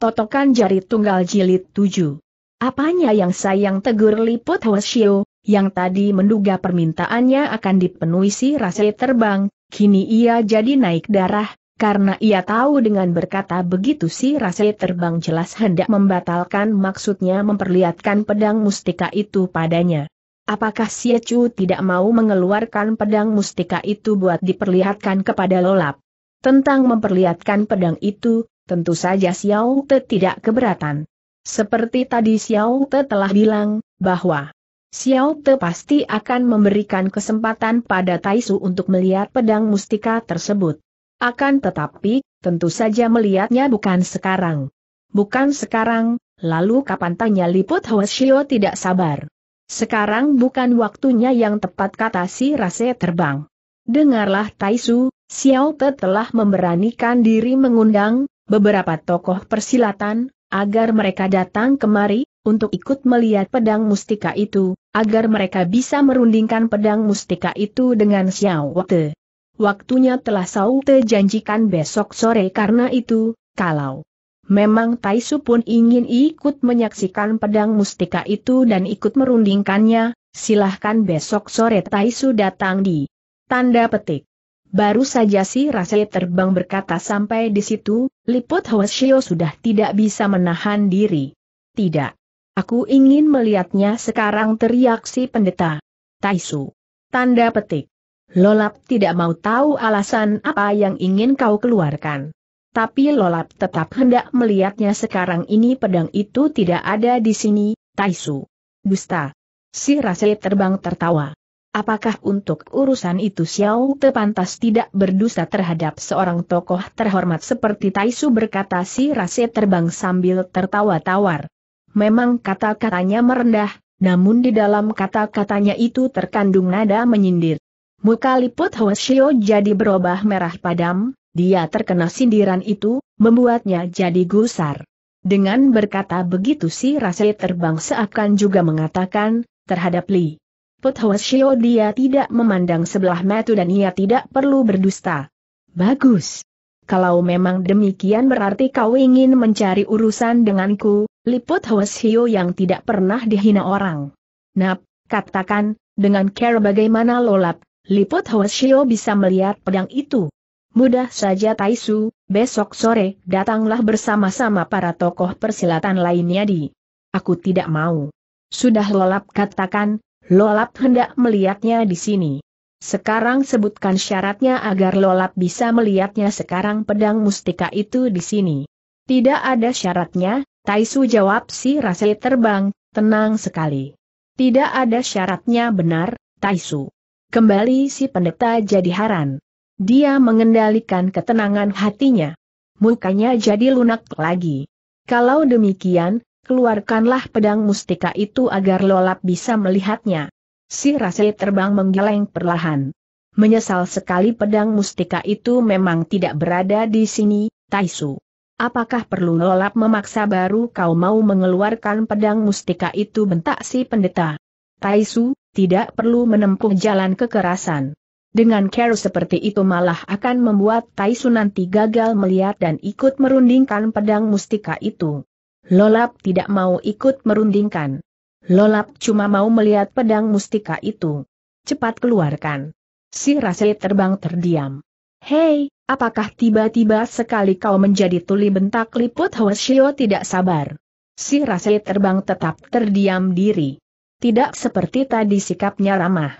Totokan jari tunggal jilid 7. Apanya yang sayang tegur liput Washio, yang tadi menduga permintaannya akan dipenuhi si rase terbang, kini ia jadi naik darah, karena ia tahu dengan berkata begitu si rasa terbang jelas hendak membatalkan maksudnya memperlihatkan pedang mustika itu padanya. Apakah Chu tidak mau mengeluarkan pedang mustika itu buat diperlihatkan kepada Lolap? Tentang memperlihatkan pedang itu, tentu saja Xiao Te tidak keberatan. Seperti tadi Xiao Te telah bilang, bahwa Xiao Te pasti akan memberikan kesempatan pada Taisu untuk melihat pedang mustika tersebut. Akan tetapi, tentu saja melihatnya bukan sekarang. Bukan sekarang, lalu kapan tanya Liput Hoshio tidak sabar. Sekarang bukan waktunya yang tepat kata si Rase terbang. Dengarlah Taisu, Xiao Te telah memberanikan diri mengundang, beberapa tokoh persilatan, agar mereka datang kemari, untuk ikut melihat pedang mustika itu, agar mereka bisa merundingkan pedang mustika itu dengan Xiao Wate. Waktunya telah Xiao Te janjikan besok sore karena itu, kalau memang Taisu pun ingin ikut menyaksikan pedang mustika itu dan ikut merundingkannya, silahkan besok sore Taisu datang di tanda petik. Baru saja si Rasai terbang berkata sampai di situ, Liput Hoshio sudah tidak bisa menahan diri. Tidak. Aku ingin melihatnya sekarang teriak si pendeta. Taisu. Tanda petik. Lolap tidak mau tahu alasan apa yang ingin kau keluarkan. Tapi Lolap tetap hendak melihatnya sekarang ini pedang itu tidak ada di sini, Taisu. Gusta. Si Rasai terbang tertawa. Apakah untuk urusan itu Xiao Te pantas tidak berdosa terhadap seorang tokoh terhormat seperti Taisu berkata si Rase terbang sambil tertawa tawar. Memang kata-katanya merendah, namun di dalam kata-katanya itu terkandung nada menyindir. Muka liput Xiao jadi berubah merah padam, dia terkena sindiran itu, membuatnya jadi gusar. Dengan berkata begitu si Rase terbang seakan juga mengatakan, terhadap Li. Pothoshio dia tidak memandang sebelah mata dan ia tidak perlu berdusta. Bagus. Kalau memang demikian berarti kau ingin mencari urusan denganku, liput Hwasio yang tidak pernah dihina orang. Nap, katakan, dengan care bagaimana lolap, liput Hwasio bisa melihat pedang itu. Mudah saja Taisu, besok sore datanglah bersama-sama para tokoh persilatan lainnya di. Aku tidak mau. Sudah lolap katakan, Lolap hendak melihatnya di sini. Sekarang sebutkan syaratnya agar Lolap bisa melihatnya sekarang pedang mustika itu di sini. Tidak ada syaratnya, Taisu jawab si Rase terbang, tenang sekali. Tidak ada syaratnya benar, Taisu. Kembali si pendeta jadi haran. Dia mengendalikan ketenangan hatinya. Mukanya jadi lunak lagi. Kalau demikian, keluarkanlah pedang mustika itu agar lolap bisa melihatnya. Si Rase terbang menggeleng perlahan. Menyesal sekali pedang mustika itu memang tidak berada di sini, Taisu. Apakah perlu lolap memaksa baru kau mau mengeluarkan pedang mustika itu bentak si pendeta? Taisu, tidak perlu menempuh jalan kekerasan. Dengan care seperti itu malah akan membuat Taisu nanti gagal melihat dan ikut merundingkan pedang mustika itu. Lolap tidak mau ikut merundingkan. Lolap cuma mau melihat pedang mustika itu. Cepat keluarkan. Si Rasli terbang terdiam. Hei, apakah tiba-tiba sekali kau menjadi tuli bentak liput Hwasyo tidak sabar. Si Rasli terbang tetap terdiam diri. Tidak seperti tadi sikapnya ramah.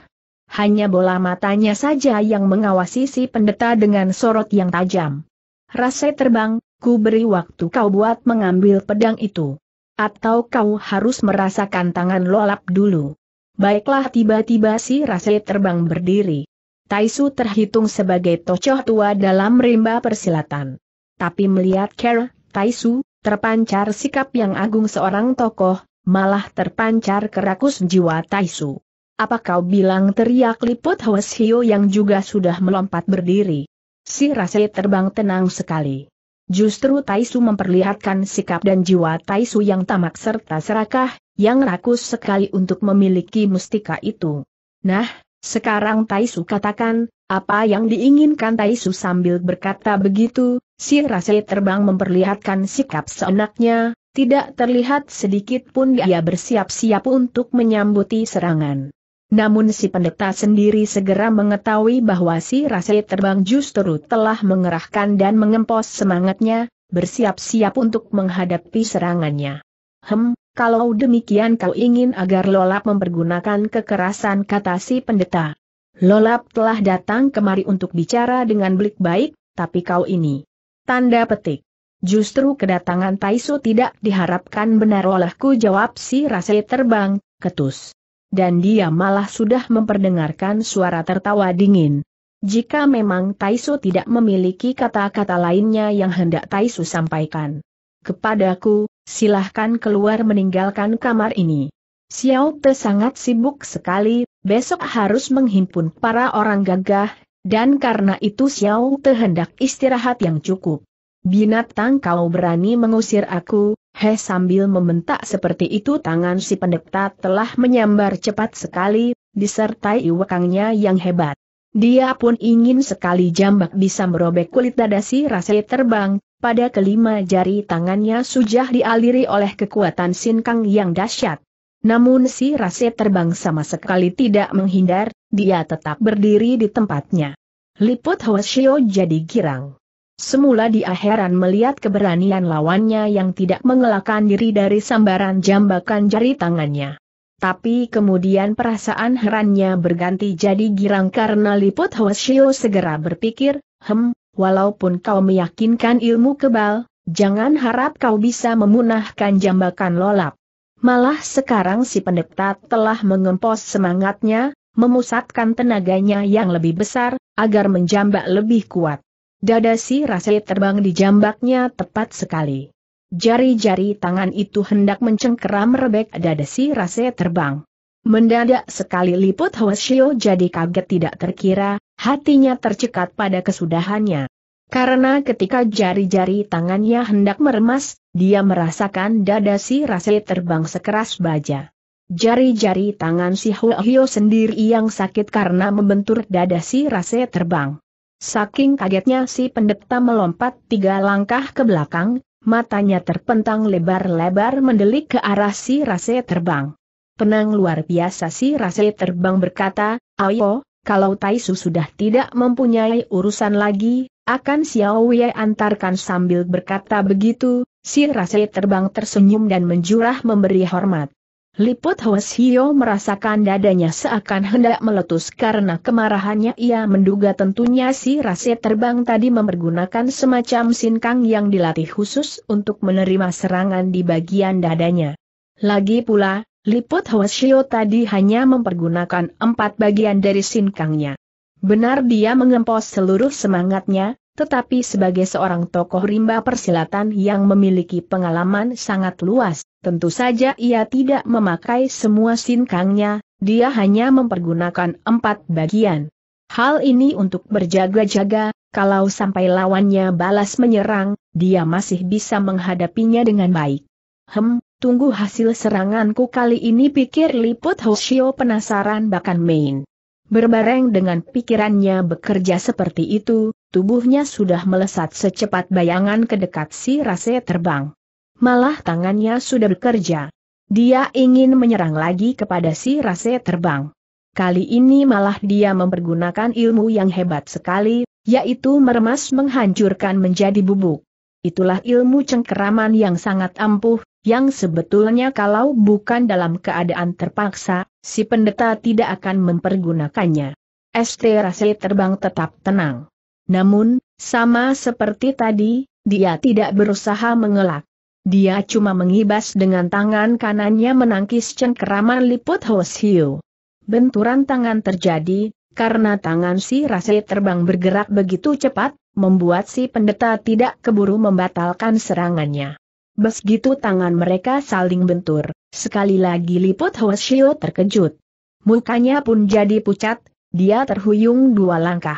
Hanya bola matanya saja yang mengawasi si pendeta dengan sorot yang tajam. Rasai terbang, ku beri waktu kau buat mengambil pedang itu. Atau kau harus merasakan tangan lolap dulu. Baiklah tiba-tiba si Rase terbang berdiri. Taisu terhitung sebagai tocoh tua dalam rimba persilatan. Tapi melihat Kera, Taisu, terpancar sikap yang agung seorang tokoh, malah terpancar kerakus jiwa Taisu. Apa kau bilang teriak liput Hweshio yang juga sudah melompat berdiri? Si Rase terbang tenang sekali. Justru Taisu memperlihatkan sikap dan jiwa Taisu yang tamak serta serakah, yang rakus sekali untuk memiliki mustika itu. Nah, sekarang Taisu katakan, apa yang diinginkan Taisu sambil berkata begitu, si Rase terbang memperlihatkan sikap seenaknya, tidak terlihat sedikit pun dia bersiap-siap untuk menyambuti serangan. Namun si pendeta sendiri segera mengetahui bahwa si rasai terbang justru telah mengerahkan dan mengempos semangatnya, bersiap-siap untuk menghadapi serangannya. Hem, kalau demikian kau ingin agar Lolap mempergunakan kekerasan kata si pendeta. Lolap telah datang kemari untuk bicara dengan belik baik, tapi kau ini. Tanda petik. Justru kedatangan Taisu tidak diharapkan benar olehku jawab si rasai terbang, ketus dan dia malah sudah memperdengarkan suara tertawa dingin. Jika memang Taisu tidak memiliki kata-kata lainnya yang hendak Taisu sampaikan kepadaku, silahkan keluar meninggalkan kamar ini. Xiao Te sangat sibuk sekali, besok harus menghimpun para orang gagah, dan karena itu Xiao Te hendak istirahat yang cukup. Binatang kau berani mengusir aku, He sambil membentak seperti itu tangan si pendekta telah menyambar cepat sekali, disertai iwakangnya yang hebat. Dia pun ingin sekali jambak bisa merobek kulit dada si Rase terbang, pada kelima jari tangannya sudah dialiri oleh kekuatan sinkang yang dahsyat. Namun si Rase terbang sama sekali tidak menghindar, dia tetap berdiri di tempatnya. Liput Hwasyo jadi girang. Semula dia heran melihat keberanian lawannya yang tidak mengelakkan diri dari sambaran jambakan jari tangannya. Tapi kemudian perasaan herannya berganti jadi girang karena Liput Hoshio segera berpikir, hem, walaupun kau meyakinkan ilmu kebal, jangan harap kau bisa memunahkan jambakan lolap. Malah sekarang si pendeta telah mengempos semangatnya, memusatkan tenaganya yang lebih besar, agar menjambak lebih kuat. Dada si Rasai terbang di jambaknya tepat sekali. Jari-jari tangan itu hendak mencengkeram rebek dada si Rasai terbang. Mendadak sekali liput Hwasyo jadi kaget tidak terkira, hatinya tercekat pada kesudahannya. Karena ketika jari-jari tangannya hendak meremas, dia merasakan dada si Rasai terbang sekeras baja. Jari-jari tangan si Hwasyo sendiri yang sakit karena membentur dada si Rasai terbang. Saking kagetnya si pendeta melompat tiga langkah ke belakang, matanya terpentang lebar-lebar mendelik ke arah si rase terbang. Penang luar biasa si rase terbang berkata, Ayo, kalau Taisu sudah tidak mempunyai urusan lagi, akan Xiao Wei antarkan sambil berkata begitu, si rase terbang tersenyum dan menjurah memberi hormat. Liput Hwasio merasakan dadanya seakan hendak meletus karena kemarahannya ia menduga tentunya si rase terbang tadi mempergunakan semacam sinkang yang dilatih khusus untuk menerima serangan di bagian dadanya. Lagi pula, Liput Hwasio tadi hanya mempergunakan empat bagian dari sinkangnya. Benar dia mengempos seluruh semangatnya, tetapi sebagai seorang tokoh rimba persilatan yang memiliki pengalaman sangat luas, tentu saja ia tidak memakai semua sinkangnya, dia hanya mempergunakan empat bagian. Hal ini untuk berjaga-jaga, kalau sampai lawannya balas menyerang, dia masih bisa menghadapinya dengan baik. Hem, tunggu hasil seranganku kali ini pikir Liput Hoshio penasaran bahkan main. Berbareng dengan pikirannya bekerja seperti itu, tubuhnya sudah melesat secepat bayangan ke dekat si Rase terbang. Malah tangannya sudah bekerja. Dia ingin menyerang lagi kepada si Rase terbang. Kali ini malah dia mempergunakan ilmu yang hebat sekali, yaitu meremas menghancurkan menjadi bubuk. Itulah ilmu cengkeraman yang sangat ampuh, yang sebetulnya kalau bukan dalam keadaan terpaksa, si pendeta tidak akan mempergunakannya. St. Rase terbang tetap tenang. Namun, sama seperti tadi, dia tidak berusaha mengelak. Dia cuma mengibas dengan tangan kanannya menangkis cengkeraman liput Hoshiu. Benturan tangan terjadi, karena tangan si Rase terbang bergerak begitu cepat, membuat si pendeta tidak keburu membatalkan serangannya. Begitu tangan mereka saling bentur, sekali lagi liput Hoshio terkejut. Mukanya pun jadi pucat, dia terhuyung dua langkah.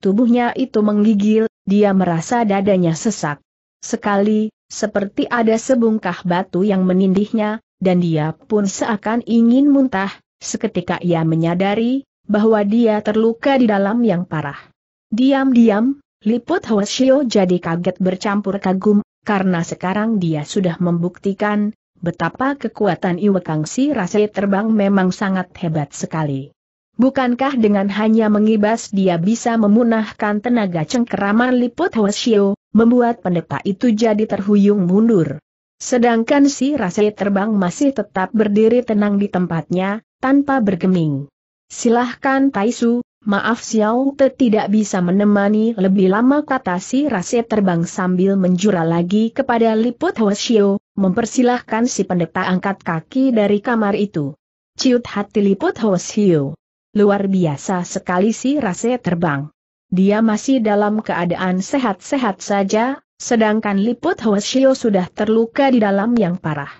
Tubuhnya itu menggigil, dia merasa dadanya sesak. Sekali, seperti ada sebungkah batu yang menindihnya, dan dia pun seakan ingin muntah, seketika ia menyadari, bahwa dia terluka di dalam yang parah. Diam-diam, liput Hoshio jadi kaget bercampur kagum karena sekarang dia sudah membuktikan betapa kekuatan Iwekang si Rase terbang memang sangat hebat sekali. Bukankah dengan hanya mengibas dia bisa memunahkan tenaga cengkeraman liput Hoshio, membuat pendeta itu jadi terhuyung mundur. Sedangkan si Rase terbang masih tetap berdiri tenang di tempatnya, tanpa bergeming. Silahkan Taisu, Maaf Xiao Te tidak bisa menemani lebih lama kata si Rase terbang sambil menjura lagi kepada Liput Hoshio, mempersilahkan si pendeta angkat kaki dari kamar itu. Ciut hati Liput Hoshio. Luar biasa sekali si Rase terbang. Dia masih dalam keadaan sehat-sehat saja, sedangkan Liput Hoshio sudah terluka di dalam yang parah.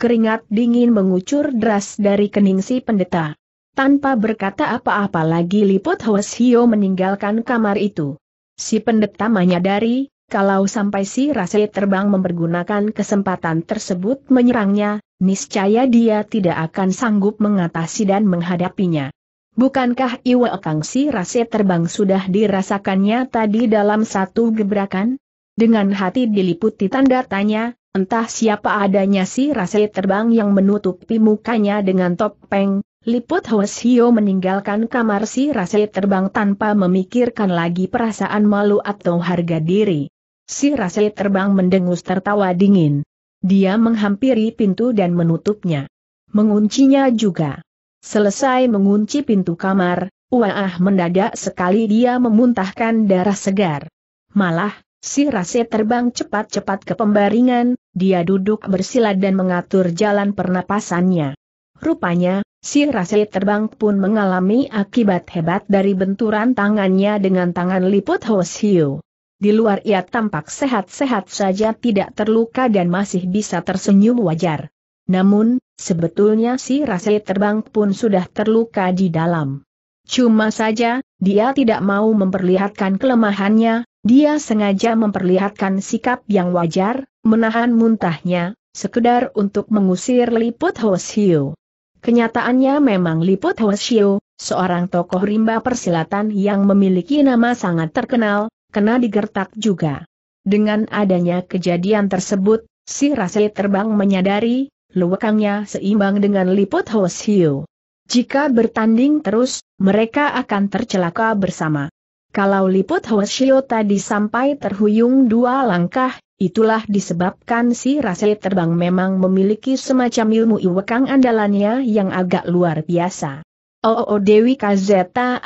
Keringat dingin mengucur deras dari kening si pendeta. Tanpa berkata apa-apa lagi Liput Hwes Hio meninggalkan kamar itu. Si pendeta menyadari, kalau sampai si Rase terbang mempergunakan kesempatan tersebut menyerangnya, niscaya dia tidak akan sanggup mengatasi dan menghadapinya. Bukankah Iwa Kang si Rase terbang sudah dirasakannya tadi dalam satu gebrakan? Dengan hati diliputi tanda tanya, entah siapa adanya si Rase terbang yang menutupi mukanya dengan topeng, Liput Hio meninggalkan kamar si Rase terbang tanpa memikirkan lagi perasaan malu atau harga diri. Si Rase terbang mendengus tertawa dingin. Dia menghampiri pintu dan menutupnya. Menguncinya juga. Selesai mengunci pintu kamar, Waah mendadak sekali dia memuntahkan darah segar. Malah, si Rase terbang cepat-cepat ke pembaringan, dia duduk bersila dan mengatur jalan pernapasannya. Rupanya, si Rase terbang pun mengalami akibat hebat dari benturan tangannya dengan tangan liput Hiu. Di luar ia tampak sehat-sehat saja tidak terluka dan masih bisa tersenyum wajar. Namun, sebetulnya si Rase terbang pun sudah terluka di dalam. Cuma saja, dia tidak mau memperlihatkan kelemahannya, dia sengaja memperlihatkan sikap yang wajar, menahan muntahnya, sekedar untuk mengusir liput Hiu. Kenyataannya memang Liput Hwasyo, seorang tokoh rimba persilatan yang memiliki nama sangat terkenal, kena digertak juga. Dengan adanya kejadian tersebut, si Rase terbang menyadari, luwakannya seimbang dengan Liput Hwasyo. Jika bertanding terus, mereka akan tercelaka bersama. Kalau Liput Hwasyo tadi sampai terhuyung dua langkah, Itulah disebabkan si Rasel terbang memang memiliki semacam ilmu iwekang andalannya yang agak luar biasa. Oo oh, oh, oh, Dewi Kazeta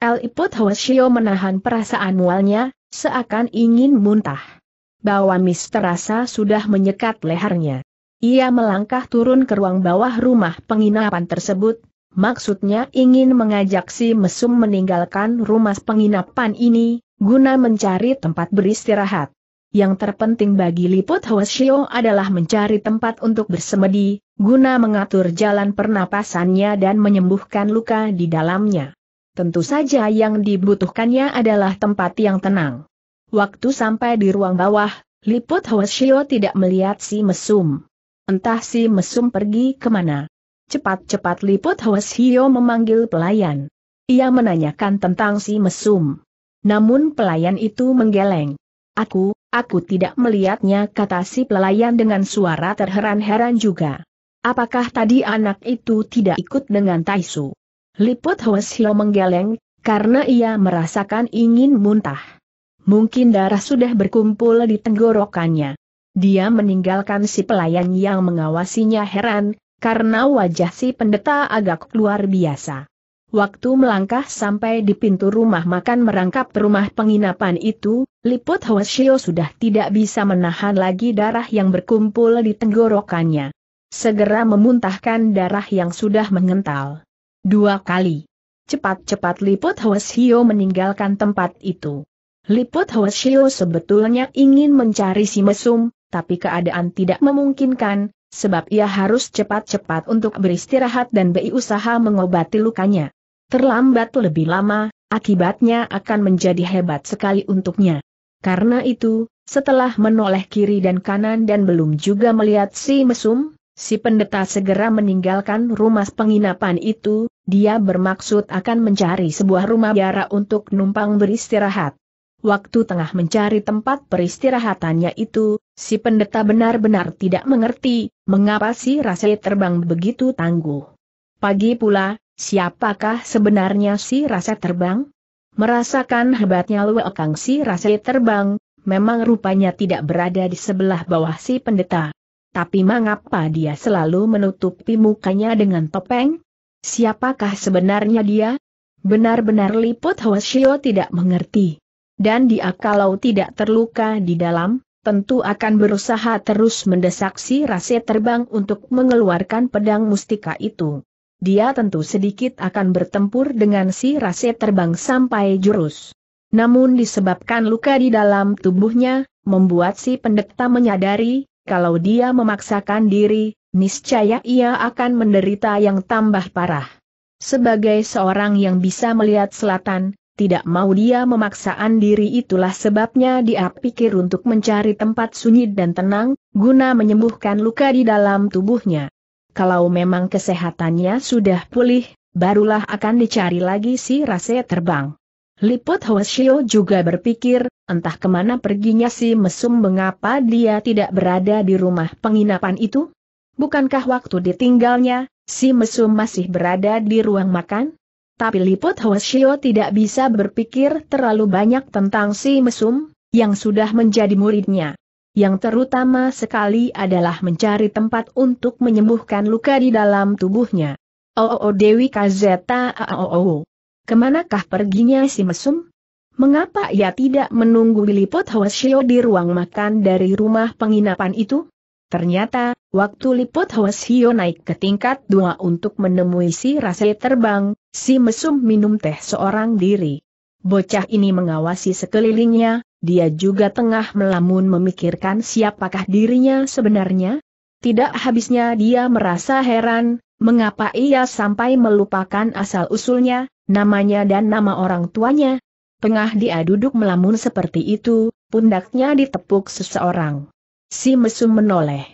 El Iput Hwasyo menahan perasaan mualnya, seakan ingin muntah. Mister terasa sudah menyekat lehernya. Ia melangkah turun ke ruang bawah rumah penginapan tersebut, maksudnya ingin mengajak si mesum meninggalkan rumah penginapan ini, guna mencari tempat beristirahat yang terpenting bagi Liput Hwasyo adalah mencari tempat untuk bersemedi, guna mengatur jalan pernapasannya dan menyembuhkan luka di dalamnya. Tentu saja yang dibutuhkannya adalah tempat yang tenang. Waktu sampai di ruang bawah, Liput Hwasyo tidak melihat si mesum. Entah si mesum pergi kemana. Cepat-cepat Liput Hwasyo memanggil pelayan. Ia menanyakan tentang si mesum. Namun pelayan itu menggeleng. Aku, Aku tidak melihatnya kata si pelayan dengan suara terheran-heran juga. Apakah tadi anak itu tidak ikut dengan Taisu? Liput Hweshio menggeleng, karena ia merasakan ingin muntah. Mungkin darah sudah berkumpul di tenggorokannya. Dia meninggalkan si pelayan yang mengawasinya heran, karena wajah si pendeta agak luar biasa. Waktu melangkah sampai di pintu rumah makan merangkap rumah penginapan itu, liput Hwasyo sudah tidak bisa menahan lagi darah yang berkumpul di tenggorokannya. Segera memuntahkan darah yang sudah mengental. Dua kali. Cepat-cepat liput Hwasyo meninggalkan tempat itu. Liput Hwasyo sebetulnya ingin mencari si mesum, tapi keadaan tidak memungkinkan, sebab ia harus cepat-cepat untuk beristirahat dan berusaha mengobati lukanya. Terlambat lebih lama, akibatnya akan menjadi hebat sekali untuknya. Karena itu, setelah menoleh kiri dan kanan dan belum juga melihat si mesum, si pendeta segera meninggalkan rumah penginapan itu, dia bermaksud akan mencari sebuah rumah biara untuk numpang beristirahat. Waktu tengah mencari tempat peristirahatannya itu, si pendeta benar-benar tidak mengerti, mengapa si rasai terbang begitu tangguh. Pagi pula, Siapakah sebenarnya si rasa terbang? Merasakan hebatnya Luekang si rasa terbang, memang rupanya tidak berada di sebelah bawah si pendeta. Tapi mengapa dia selalu menutupi mukanya dengan topeng? Siapakah sebenarnya dia? Benar-benar Liput Hoshio tidak mengerti. Dan dia kalau tidak terluka di dalam, tentu akan berusaha terus mendesak si rase terbang untuk mengeluarkan pedang mustika itu dia tentu sedikit akan bertempur dengan si Rase terbang sampai jurus. Namun disebabkan luka di dalam tubuhnya, membuat si pendeta menyadari, kalau dia memaksakan diri, niscaya ia akan menderita yang tambah parah. Sebagai seorang yang bisa melihat selatan, tidak mau dia memaksaan diri itulah sebabnya dia pikir untuk mencari tempat sunyi dan tenang, guna menyembuhkan luka di dalam tubuhnya kalau memang kesehatannya sudah pulih, barulah akan dicari lagi si Rase terbang. Liput Hoshio juga berpikir, entah kemana perginya si mesum mengapa dia tidak berada di rumah penginapan itu? Bukankah waktu ditinggalnya, si mesum masih berada di ruang makan? Tapi Liput Hoshio tidak bisa berpikir terlalu banyak tentang si mesum, yang sudah menjadi muridnya. Yang terutama sekali adalah mencari tempat untuk menyembuhkan luka di dalam tubuhnya. Oo oh, oh, Dewi Kazeta Oo. Oh, Kemanakah perginya si mesum? Mengapa ia tidak menunggu Liput Hwasyo di ruang makan dari rumah penginapan itu? Ternyata, waktu Liput Hwasyo naik ke tingkat dua untuk menemui si rasa terbang, si mesum minum teh seorang diri. Bocah ini mengawasi sekelilingnya, dia juga tengah melamun memikirkan siapakah dirinya sebenarnya. Tidak habisnya dia merasa heran, mengapa ia sampai melupakan asal-usulnya, namanya dan nama orang tuanya. Tengah dia duduk melamun seperti itu, pundaknya ditepuk seseorang. Si mesum menoleh.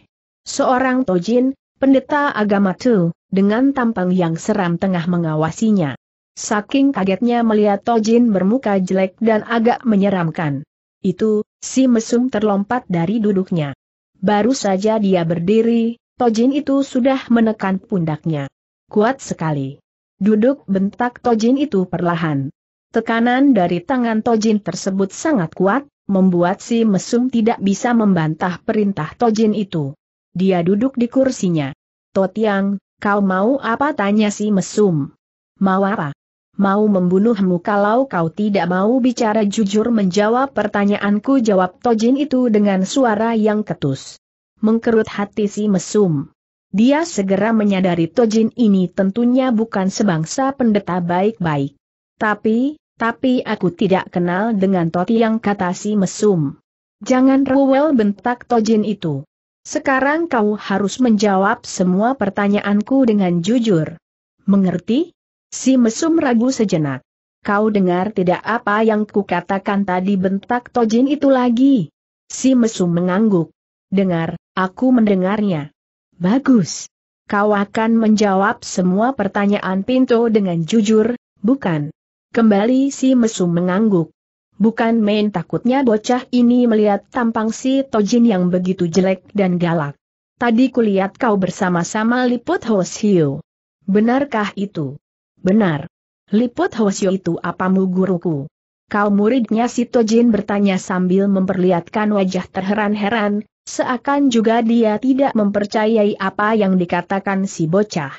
Seorang tojin, pendeta agama tu, dengan tampang yang seram tengah mengawasinya. Saking kagetnya melihat Tojin bermuka jelek dan agak menyeramkan. Itu, si mesum terlompat dari duduknya. Baru saja dia berdiri, Tojin itu sudah menekan pundaknya. Kuat sekali. Duduk bentak Tojin itu perlahan. Tekanan dari tangan Tojin tersebut sangat kuat, membuat si mesum tidak bisa membantah perintah Tojin itu. Dia duduk di kursinya. Totiang, kau mau apa tanya si mesum? Mau apa? mau membunuhmu kalau kau tidak mau bicara jujur menjawab pertanyaanku jawab Tojin itu dengan suara yang ketus. Mengkerut hati si mesum. Dia segera menyadari Tojin ini tentunya bukan sebangsa pendeta baik-baik. Tapi, tapi aku tidak kenal dengan Toti yang kata si mesum. Jangan rewel bentak Tojin itu. Sekarang kau harus menjawab semua pertanyaanku dengan jujur. Mengerti? Si mesum ragu sejenak. Kau dengar tidak apa yang kukatakan tadi bentak Tojin itu lagi? Si mesum mengangguk. Dengar, aku mendengarnya. Bagus. Kau akan menjawab semua pertanyaan Pinto dengan jujur, bukan? Kembali si mesum mengangguk. Bukan main takutnya bocah ini melihat tampang si Tojin yang begitu jelek dan galak. Tadi kulihat kau bersama-sama liput Hoshio. Benarkah itu? Benar. Liput Hwasyo itu apamu guruku? Kau muridnya si Tojin bertanya sambil memperlihatkan wajah terheran-heran, seakan juga dia tidak mempercayai apa yang dikatakan si bocah.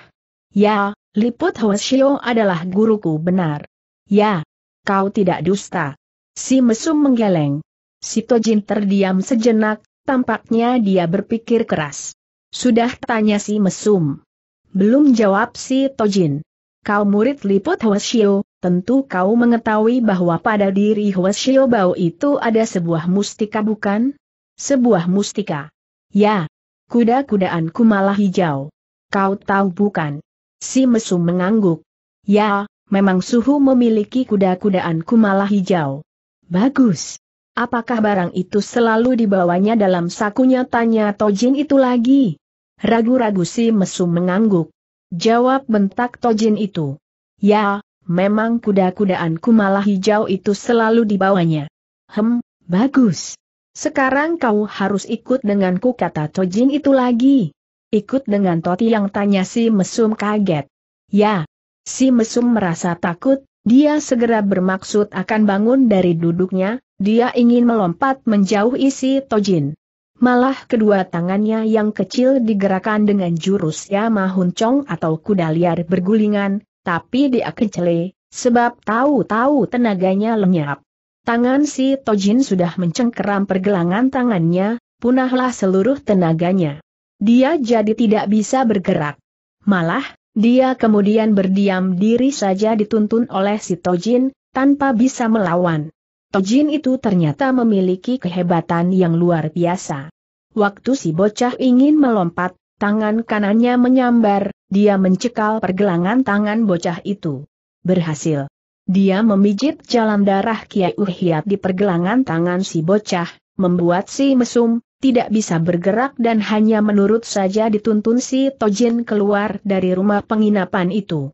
Ya, Liput Hwasyo adalah guruku benar. Ya, kau tidak dusta. Si mesum menggeleng. Si Tojin terdiam sejenak, tampaknya dia berpikir keras. Sudah tanya si mesum. Belum jawab si Tojin. Kau murid Liput Hwasyo, tentu kau mengetahui bahwa pada diri Hwasyo bau itu ada sebuah mustika bukan? Sebuah mustika. Ya. Kuda-kudaanku malah hijau. Kau tahu bukan? Si mesum mengangguk. Ya, memang suhu memiliki kuda-kudaanku malah hijau. Bagus. Apakah barang itu selalu dibawanya dalam sakunya tanya Tojin itu lagi? Ragu-ragu si mesum mengangguk. Jawab bentak Tojin itu. Ya, memang kuda-kudaanku malah hijau itu selalu dibawanya. Hem, bagus. Sekarang kau harus ikut denganku kata Tojin itu lagi. Ikut dengan Toti yang tanya si Mesum kaget. Ya, si Mesum merasa takut, dia segera bermaksud akan bangun dari duduknya, dia ingin melompat menjauh isi Tojin. Malah kedua tangannya yang kecil digerakkan dengan jurus ya mahun atau kuda liar bergulingan, tapi dia kecele, sebab tahu-tahu tenaganya lenyap. Tangan si Tojin sudah mencengkeram pergelangan tangannya, punahlah seluruh tenaganya. Dia jadi tidak bisa bergerak. Malah, dia kemudian berdiam diri saja dituntun oleh si Tojin, tanpa bisa melawan. Tojin itu ternyata memiliki kehebatan yang luar biasa. Waktu si bocah ingin melompat, tangan kanannya menyambar, dia mencekal pergelangan tangan bocah itu. Berhasil. Dia memijit jalan darah Kiai Uhiat di pergelangan tangan si bocah, membuat si mesum, tidak bisa bergerak dan hanya menurut saja dituntun si Tojin keluar dari rumah penginapan itu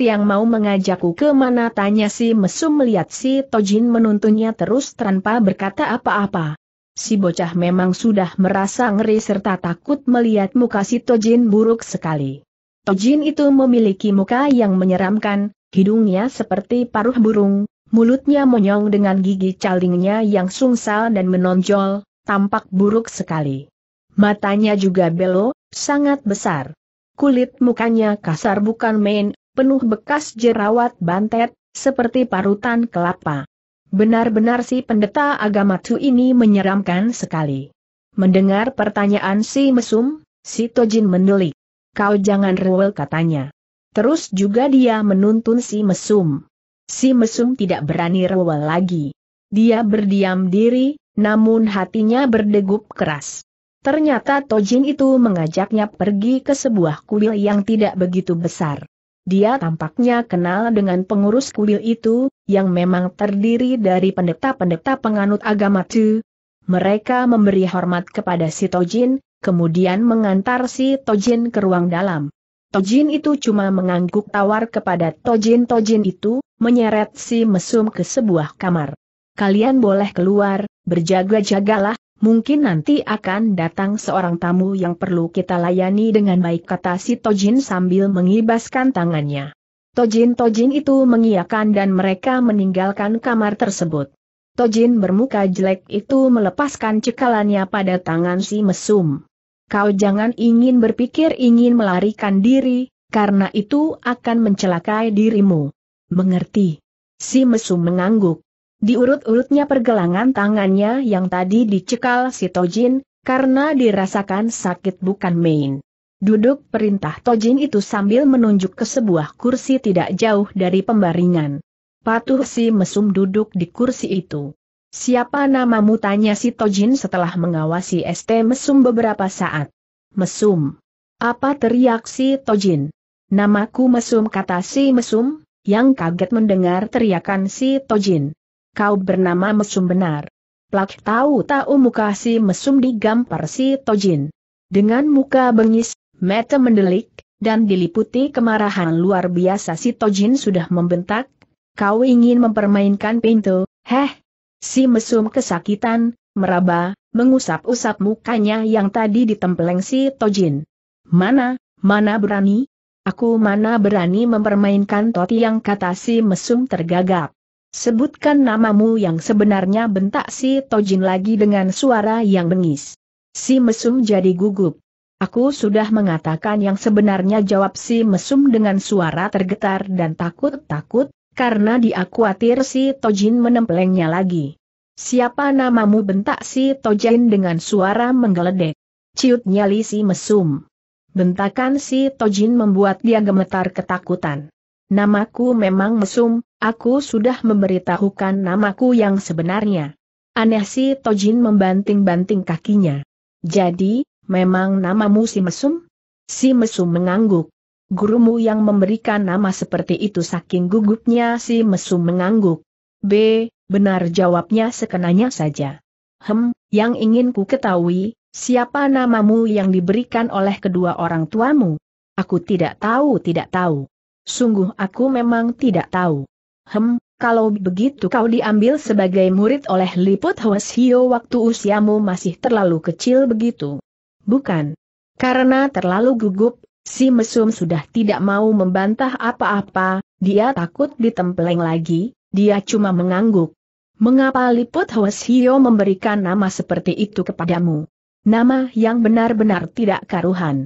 yang mau mengajakku ke mana tanya si mesum melihat si Tojin menuntunnya terus tanpa berkata apa-apa. Si bocah memang sudah merasa ngeri serta takut melihat muka si Tojin buruk sekali. Tojin itu memiliki muka yang menyeramkan, hidungnya seperti paruh burung, mulutnya monyong dengan gigi calingnya yang sungsal dan menonjol, tampak buruk sekali. Matanya juga belo, sangat besar. Kulit mukanya kasar bukan main, penuh bekas jerawat bantet, seperti parutan kelapa. Benar-benar si pendeta agama Chu ini menyeramkan sekali. Mendengar pertanyaan si mesum, si Tojin mendelik. Kau jangan rewel katanya. Terus juga dia menuntun si mesum. Si mesum tidak berani rewel lagi. Dia berdiam diri, namun hatinya berdegup keras. Ternyata Tojin itu mengajaknya pergi ke sebuah kuil yang tidak begitu besar. Dia tampaknya kenal dengan pengurus kuil itu, yang memang terdiri dari pendeta-pendeta penganut agama itu. Mereka memberi hormat kepada si Tojin, kemudian mengantar si Tojin ke ruang dalam. Tojin itu cuma mengangguk tawar kepada Tojin-Tojin itu, menyeret si mesum ke sebuah kamar. Kalian boleh keluar, berjaga-jagalah, mungkin nanti akan datang seorang tamu yang perlu kita layani dengan baik kata si Tojin sambil mengibaskan tangannya. Tojin-tojin itu mengiakan dan mereka meninggalkan kamar tersebut. Tojin bermuka jelek itu melepaskan cekalannya pada tangan si mesum. Kau jangan ingin berpikir ingin melarikan diri, karena itu akan mencelakai dirimu. Mengerti? Si mesum mengangguk. Diurut-urutnya pergelangan tangannya yang tadi dicekal si Tojin, karena dirasakan sakit bukan main. Duduk perintah Tojin itu sambil menunjuk ke sebuah kursi tidak jauh dari pembaringan. Patuh si mesum duduk di kursi itu. Siapa namamu tanya si Tojin setelah mengawasi ST mesum beberapa saat. Mesum. Apa teriak si Tojin? Namaku mesum kata si mesum, yang kaget mendengar teriakan si Tojin kau bernama Mesum benar. Plak tahu-tahu muka si Mesum digampar si Tojin. Dengan muka bengis, mata mendelik, dan diliputi kemarahan luar biasa si Tojin sudah membentak, kau ingin mempermainkan pintu, heh. Si Mesum kesakitan, meraba, mengusap-usap mukanya yang tadi ditempeleng si Tojin. Mana, mana berani? Aku mana berani mempermainkan Toti yang kata si Mesum tergagap. Sebutkan namamu yang sebenarnya bentak si Tojin lagi dengan suara yang bengis. Si Mesum jadi gugup. Aku sudah mengatakan yang sebenarnya jawab si Mesum dengan suara tergetar dan takut-takut, karena dia khawatir si Tojin menempelengnya lagi. Siapa namamu bentak si Tojin dengan suara menggeledek. Ciut nyali si Mesum. Bentakan si Tojin membuat dia gemetar ketakutan. Namaku memang mesum, aku sudah memberitahukan namaku yang sebenarnya. Aneh si Tojin membanting-banting kakinya. Jadi, memang namamu si mesum? Si mesum mengangguk. Gurumu yang memberikan nama seperti itu saking gugupnya si mesum mengangguk. B, benar jawabnya sekenanya saja. Hem, yang ingin ku ketahui, siapa namamu yang diberikan oleh kedua orang tuamu? Aku tidak tahu tidak tahu. Sungguh aku memang tidak tahu. Hem, kalau begitu kau diambil sebagai murid oleh Liput Hwas Hio waktu usiamu masih terlalu kecil begitu. Bukan. Karena terlalu gugup, si mesum sudah tidak mau membantah apa-apa, dia takut ditempeleng lagi, dia cuma mengangguk. Mengapa Liput Hwas Hio memberikan nama seperti itu kepadamu? Nama yang benar-benar tidak karuhan.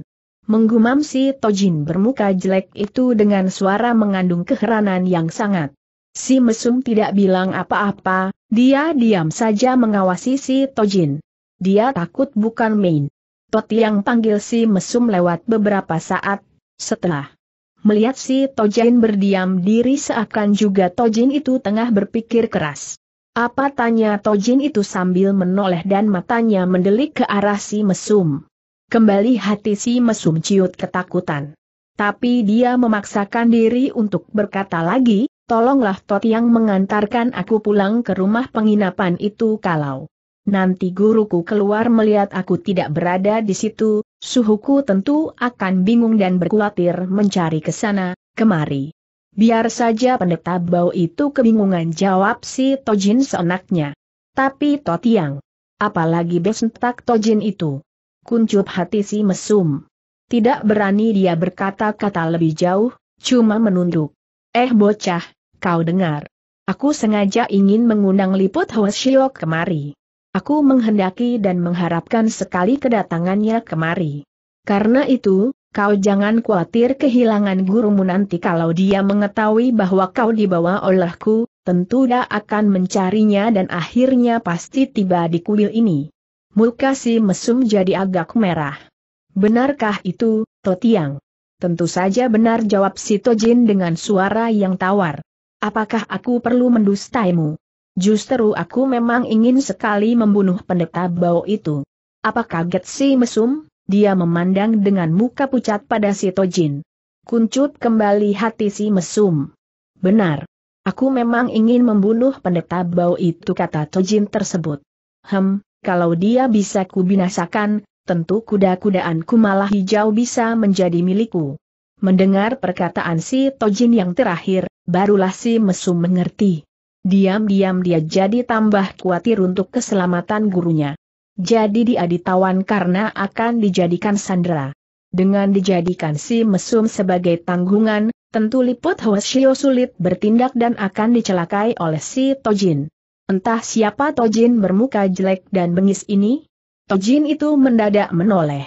Menggumam si Tojin bermuka jelek itu dengan suara mengandung keheranan yang sangat. Si Mesum tidak bilang apa-apa, dia diam saja mengawasi si Tojin. Dia takut bukan main. yang panggil si Mesum lewat beberapa saat, setelah melihat si Tojin berdiam diri seakan juga Tojin itu tengah berpikir keras. Apa tanya Tojin itu sambil menoleh dan matanya mendelik ke arah si Mesum. Kembali hati si mesum ciut ketakutan. Tapi dia memaksakan diri untuk berkata lagi, tolonglah Tot yang mengantarkan aku pulang ke rumah penginapan itu kalau nanti guruku keluar melihat aku tidak berada di situ, suhuku tentu akan bingung dan berkhawatir mencari ke sana, kemari. Biar saja pendeta bau itu kebingungan jawab si Tojin seenaknya. Tapi Tot yang, Apalagi besentak Tojin itu kuncup hati si mesum. Tidak berani dia berkata-kata lebih jauh, cuma menunduk. Eh bocah, kau dengar. Aku sengaja ingin mengundang Liput Hwasyo kemari. Aku menghendaki dan mengharapkan sekali kedatangannya kemari. Karena itu, kau jangan khawatir kehilangan gurumu nanti kalau dia mengetahui bahwa kau dibawa olehku, tentu dia akan mencarinya dan akhirnya pasti tiba di kuil ini. Muka si mesum jadi agak merah. Benarkah itu, Totiang? Tentu saja benar jawab si Tojin dengan suara yang tawar. Apakah aku perlu mendustaimu? Justru aku memang ingin sekali membunuh pendeta bau itu. Apa kaget si mesum? Dia memandang dengan muka pucat pada si Tojin. Kuncup kembali hati si mesum. Benar. Aku memang ingin membunuh pendeta bau itu kata Tojin tersebut. Hem, kalau dia bisa kubinasakan, tentu kuda-kudaanku malah hijau bisa menjadi milikku. Mendengar perkataan si Tojin yang terakhir, barulah si Mesum mengerti. Diam-diam dia jadi tambah khawatir untuk keselamatan gurunya. Jadi dia ditawan karena akan dijadikan sandera. Dengan dijadikan si Mesum sebagai tanggungan, tentu Liput Hoshio sulit bertindak dan akan dicelakai oleh si Tojin. Entah siapa Tojin bermuka jelek dan bengis ini? Tojin itu mendadak menoleh.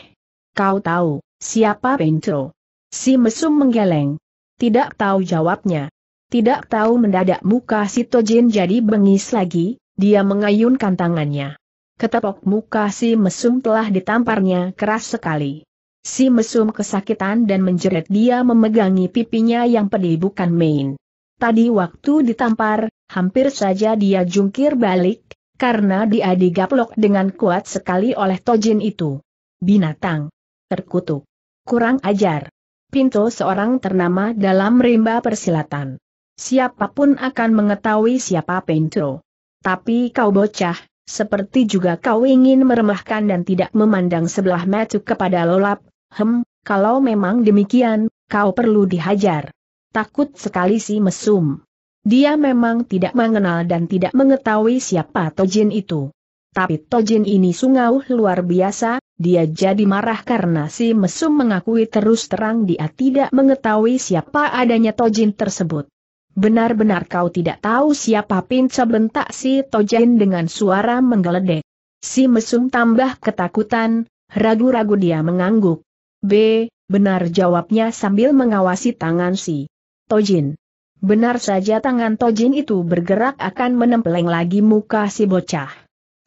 Kau tahu, siapa Pencho? Si mesum menggeleng. Tidak tahu jawabnya. Tidak tahu mendadak muka si Tojin jadi bengis lagi, dia mengayunkan tangannya. Ketepok muka si mesum telah ditamparnya keras sekali. Si mesum kesakitan dan menjerit dia memegangi pipinya yang pedih bukan main. Tadi waktu ditampar, hampir saja dia jungkir balik, karena dia digaplok dengan kuat sekali oleh tojin itu. Binatang. Terkutuk. Kurang ajar. Pinto seorang ternama dalam rimba persilatan. Siapapun akan mengetahui siapa Pinto. Tapi kau bocah, seperti juga kau ingin meremahkan dan tidak memandang sebelah mata kepada lolap, hem, kalau memang demikian, kau perlu dihajar takut sekali si mesum. Dia memang tidak mengenal dan tidak mengetahui siapa Tojin itu. Tapi Tojin ini sungguh luar biasa, dia jadi marah karena si mesum mengakui terus terang dia tidak mengetahui siapa adanya Tojin tersebut. Benar-benar kau tidak tahu siapa pinca bentak si Tojin dengan suara menggeledek. Si mesum tambah ketakutan, ragu-ragu dia mengangguk. B, benar jawabnya sambil mengawasi tangan si Tojin. Benar saja tangan Tojin itu bergerak akan menempeleng lagi muka si bocah.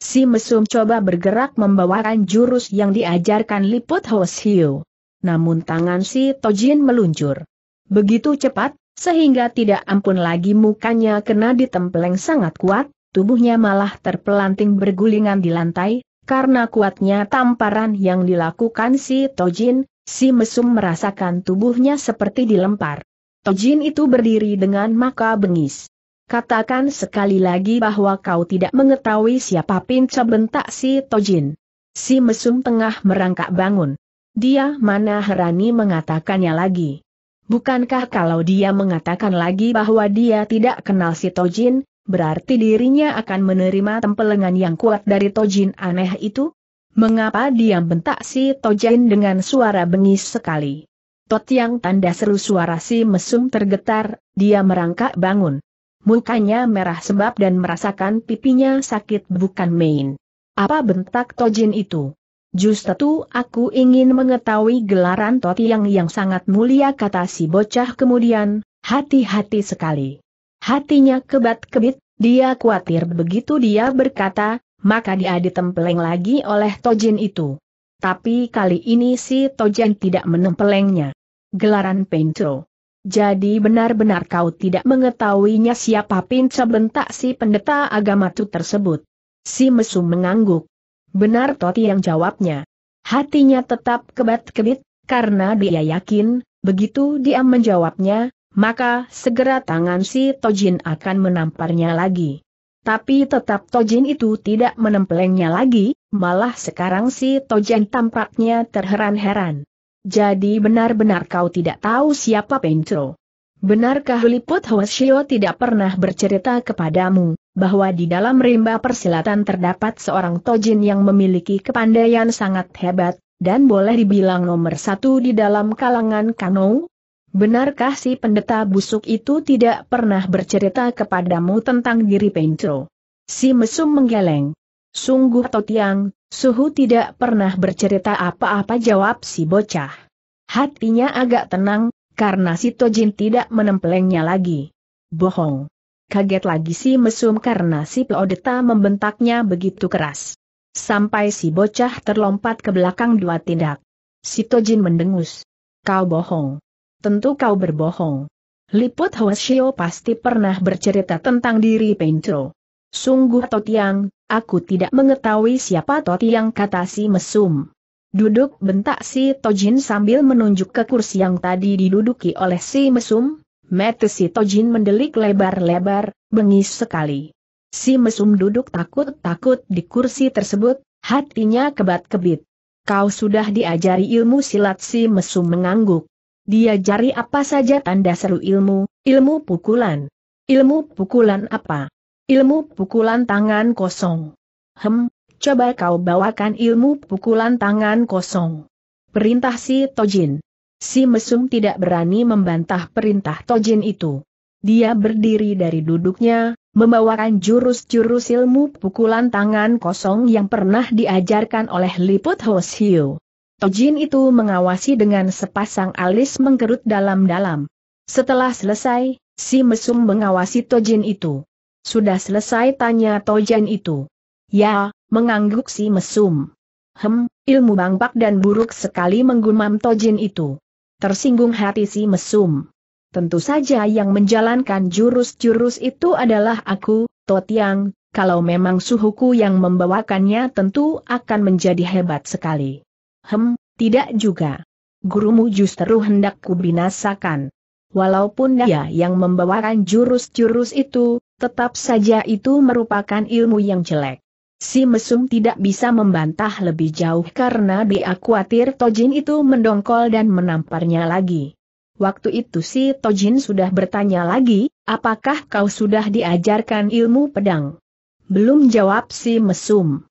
Si mesum coba bergerak membawakan jurus yang diajarkan Liput Hoshiu. Namun tangan si Tojin meluncur. Begitu cepat, sehingga tidak ampun lagi mukanya kena ditempeleng sangat kuat, tubuhnya malah terpelanting bergulingan di lantai, karena kuatnya tamparan yang dilakukan si Tojin, si mesum merasakan tubuhnya seperti dilempar. Tojin itu berdiri dengan maka bengis. Katakan sekali lagi bahwa kau tidak mengetahui siapa pinca bentak si Tojin. Si mesum tengah merangkak bangun. Dia mana herani mengatakannya lagi. Bukankah kalau dia mengatakan lagi bahwa dia tidak kenal si Tojin, berarti dirinya akan menerima tempelengan yang kuat dari Tojin aneh itu? Mengapa dia bentak si Tojin dengan suara bengis sekali? Tot yang tanda seru suara si mesum tergetar, dia merangkak bangun. Mukanya merah sebab dan merasakan pipinya sakit bukan main. Apa bentak Tojin itu? Justru aku ingin mengetahui gelaran yang yang sangat mulia kata si bocah kemudian, hati-hati sekali. Hatinya kebat-kebit, dia khawatir begitu dia berkata, maka dia ditempeleng lagi oleh Tojin itu. Tapi kali ini si Tojin tidak menempelengnya. Gelaran pencro. Jadi benar-benar kau tidak mengetahuinya siapa Penco bentak si pendeta agama tuh tersebut. Si Mesu mengangguk. Benar Toti yang jawabnya. Hatinya tetap kebat-kebit, karena dia yakin, begitu dia menjawabnya, maka segera tangan si Tojin akan menamparnya lagi. Tapi tetap Tojin itu tidak menempelengnya lagi, malah sekarang si Tojen tampaknya terheran-heran. Jadi benar-benar kau tidak tahu siapa Pencro. Benarkah Liput Hwasyo tidak pernah bercerita kepadamu, bahwa di dalam rimba persilatan terdapat seorang Tojin yang memiliki kepandaian sangat hebat, dan boleh dibilang nomor satu di dalam kalangan Kano? Benarkah si pendeta busuk itu tidak pernah bercerita kepadamu tentang diri Pencro? Si mesum menggeleng. Sungguh Totiang, Suhu tidak pernah bercerita apa-apa jawab si bocah. Hatinya agak tenang, karena si Tojin tidak menempelengnya lagi. Bohong. Kaget lagi si mesum karena si Plodeta membentaknya begitu keras. Sampai si bocah terlompat ke belakang dua tindak. Si Tojin mendengus. Kau bohong. Tentu kau berbohong. Liput Hwasio pasti pernah bercerita tentang diri Pencro. Sungguh Totiang, aku tidak mengetahui siapa Totiang kata si mesum. Duduk bentak si Tojin sambil menunjuk ke kursi yang tadi diduduki oleh si mesum, mata si Tojin mendelik lebar-lebar, bengis sekali. Si mesum duduk takut-takut di kursi tersebut, hatinya kebat-kebit. Kau sudah diajari ilmu silat si mesum mengangguk. Diajari apa saja tanda seru ilmu, ilmu pukulan. Ilmu pukulan apa? Ilmu pukulan tangan kosong. Hem, coba kau bawakan ilmu pukulan tangan kosong. Perintah si Tojin. Si Mesum tidak berani membantah perintah Tojin itu. Dia berdiri dari duduknya, membawakan jurus-jurus ilmu pukulan tangan kosong yang pernah diajarkan oleh Liput Hoshiu. Tojin itu mengawasi dengan sepasang alis mengkerut dalam-dalam. Setelah selesai, si Mesum mengawasi Tojin itu. Sudah selesai tanya Tojen itu. Ya, mengangguk si mesum. Hem, ilmu bangpak dan buruk sekali menggumam Tojen itu. Tersinggung hati si mesum. Tentu saja yang menjalankan jurus-jurus itu adalah aku, Totiang, kalau memang suhuku yang membawakannya tentu akan menjadi hebat sekali. Hem, tidak juga. Gurumu justru hendak kubinasakan. Walaupun dia yang membawakan jurus-jurus itu, tetap saja itu merupakan ilmu yang jelek. Si mesum tidak bisa membantah lebih jauh karena dia khawatir Tojin itu mendongkol dan menamparnya lagi. Waktu itu si Tojin sudah bertanya lagi, apakah kau sudah diajarkan ilmu pedang? Belum jawab si mesum.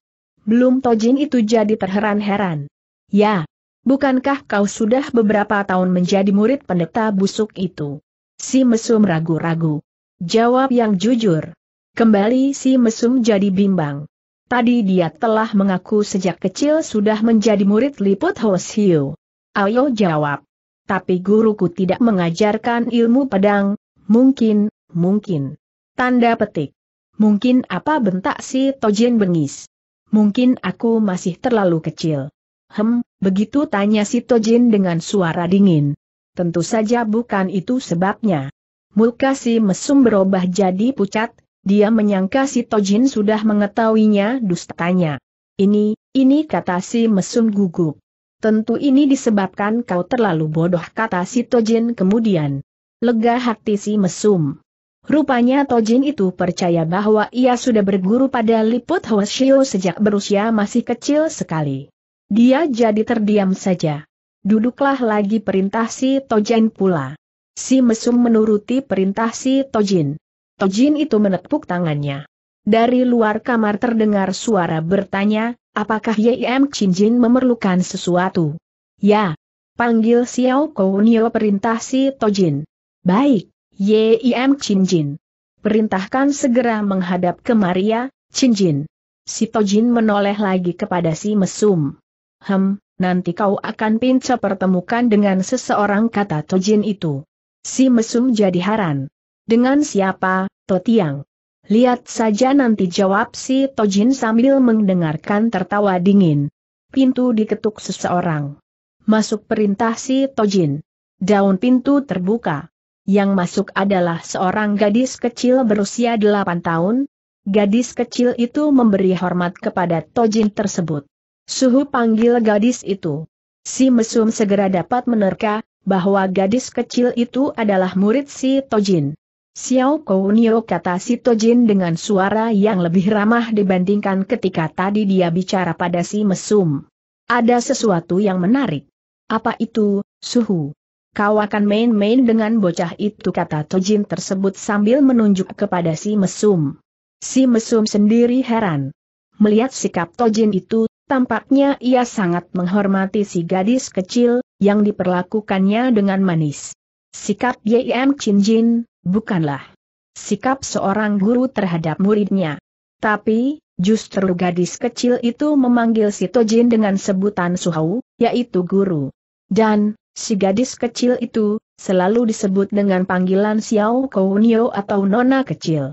Belum Tojin itu jadi terheran-heran. Ya, Bukankah kau sudah beberapa tahun menjadi murid pendeta busuk itu? Si mesum ragu-ragu. Jawab yang jujur. Kembali si mesum jadi bimbang. Tadi dia telah mengaku sejak kecil sudah menjadi murid liput Hiu. Ayo jawab. Tapi guruku tidak mengajarkan ilmu pedang, mungkin, mungkin. Tanda petik. Mungkin apa bentak si Tojin bengis. Mungkin aku masih terlalu kecil. Hem, begitu tanya si Tojin dengan suara dingin. Tentu saja bukan itu sebabnya. Muka si mesum berubah jadi pucat, dia menyangka si Tojin sudah mengetahuinya dustanya. Ini, ini kata si mesum gugup. Tentu ini disebabkan kau terlalu bodoh kata si Tojin kemudian. Lega hati si mesum. Rupanya Tojin itu percaya bahwa ia sudah berguru pada Liput Hoshio sejak berusia masih kecil sekali. Dia jadi terdiam saja. Duduklah lagi perintah si Tojin pula. Si Mesum menuruti perintah si Tojin. Tojin itu menepuk tangannya. Dari luar kamar terdengar suara bertanya, apakah Yim Chinjin memerlukan sesuatu? Ya. Panggil Xiao Kounio perintah si Tojin. Baik, Yim Chinjin. Perintahkan segera menghadap ke Maria, Chinjin. Si Tojin menoleh lagi kepada si Mesum. Hem, nanti kau akan pinca pertemukan dengan seseorang kata Tojin itu. Si Mesum jadi haran. Dengan siapa, Totiang? Lihat saja nanti jawab si Tojin sambil mendengarkan tertawa dingin. Pintu diketuk seseorang. Masuk perintah si Tojin. Daun pintu terbuka. Yang masuk adalah seorang gadis kecil berusia 8 tahun. Gadis kecil itu memberi hormat kepada Tojin tersebut. Suhu panggil gadis itu. Si mesum segera dapat menerka, bahwa gadis kecil itu adalah murid si Tojin. Xiao Kounio kata si Tojin dengan suara yang lebih ramah dibandingkan ketika tadi dia bicara pada si mesum. Ada sesuatu yang menarik. Apa itu, Suhu? Kau akan main-main dengan bocah itu kata Tojin tersebut sambil menunjuk kepada si mesum. Si mesum sendiri heran. Melihat sikap Tojin itu, Tampaknya ia sangat menghormati si gadis kecil, yang diperlakukannya dengan manis. Sikap Yim Chin Jin, bukanlah sikap seorang guru terhadap muridnya. Tapi, justru gadis kecil itu memanggil si Tojin dengan sebutan Suhau, yaitu guru. Dan, si gadis kecil itu, selalu disebut dengan panggilan Xiao Kounio atau Nona kecil.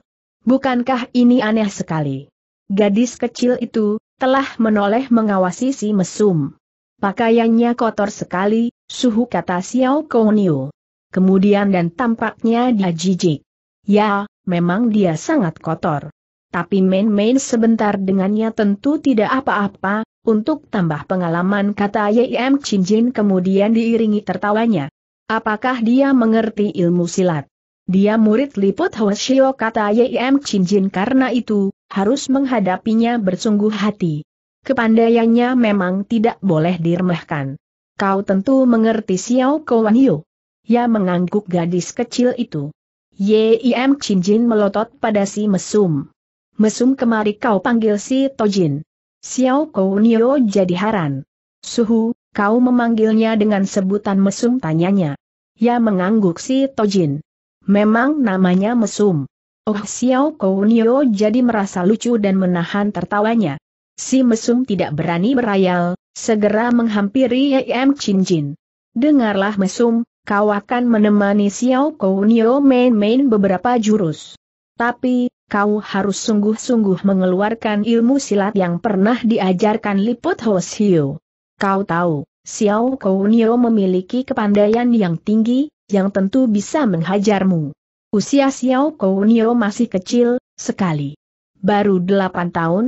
Bukankah ini aneh sekali? Gadis kecil itu, telah menoleh mengawasi si mesum. Pakaiannya kotor sekali, suhu kata Xiao Kouniu. Kemudian dan tampaknya dia jijik. Ya, memang dia sangat kotor. Tapi main-main sebentar dengannya tentu tidak apa-apa, untuk tambah pengalaman kata Yim Jin kemudian diiringi tertawanya. Apakah dia mengerti ilmu silat? Dia murid liput Hoshio kata Yim Chin karena itu, harus menghadapinya bersungguh hati. Kepandaiannya memang tidak boleh diremehkan. Kau tentu mengerti Xiao Kuan Yu. Ya mengangguk gadis kecil itu. Yim Chin melotot pada si Mesum. Mesum kemari kau panggil si Tojin. Xiao Kuan Yu jadi haran. Suhu, kau memanggilnya dengan sebutan Mesum tanyanya. Ya mengangguk si Tojin. Memang namanya mesum. Oh Xiao Kounio jadi merasa lucu dan menahan tertawanya. Si mesum tidak berani berayal, segera menghampiri Yem Chin Jin. Dengarlah mesum, kau akan menemani Xiao Kounio main-main beberapa jurus. Tapi, kau harus sungguh-sungguh mengeluarkan ilmu silat yang pernah diajarkan Liput Ho Xiu. Kau tahu, Xiao Kounio memiliki kepandaian yang tinggi, yang tentu bisa menghajarmu. Usia Xiao Kounio masih kecil, sekali. Baru delapan tahun?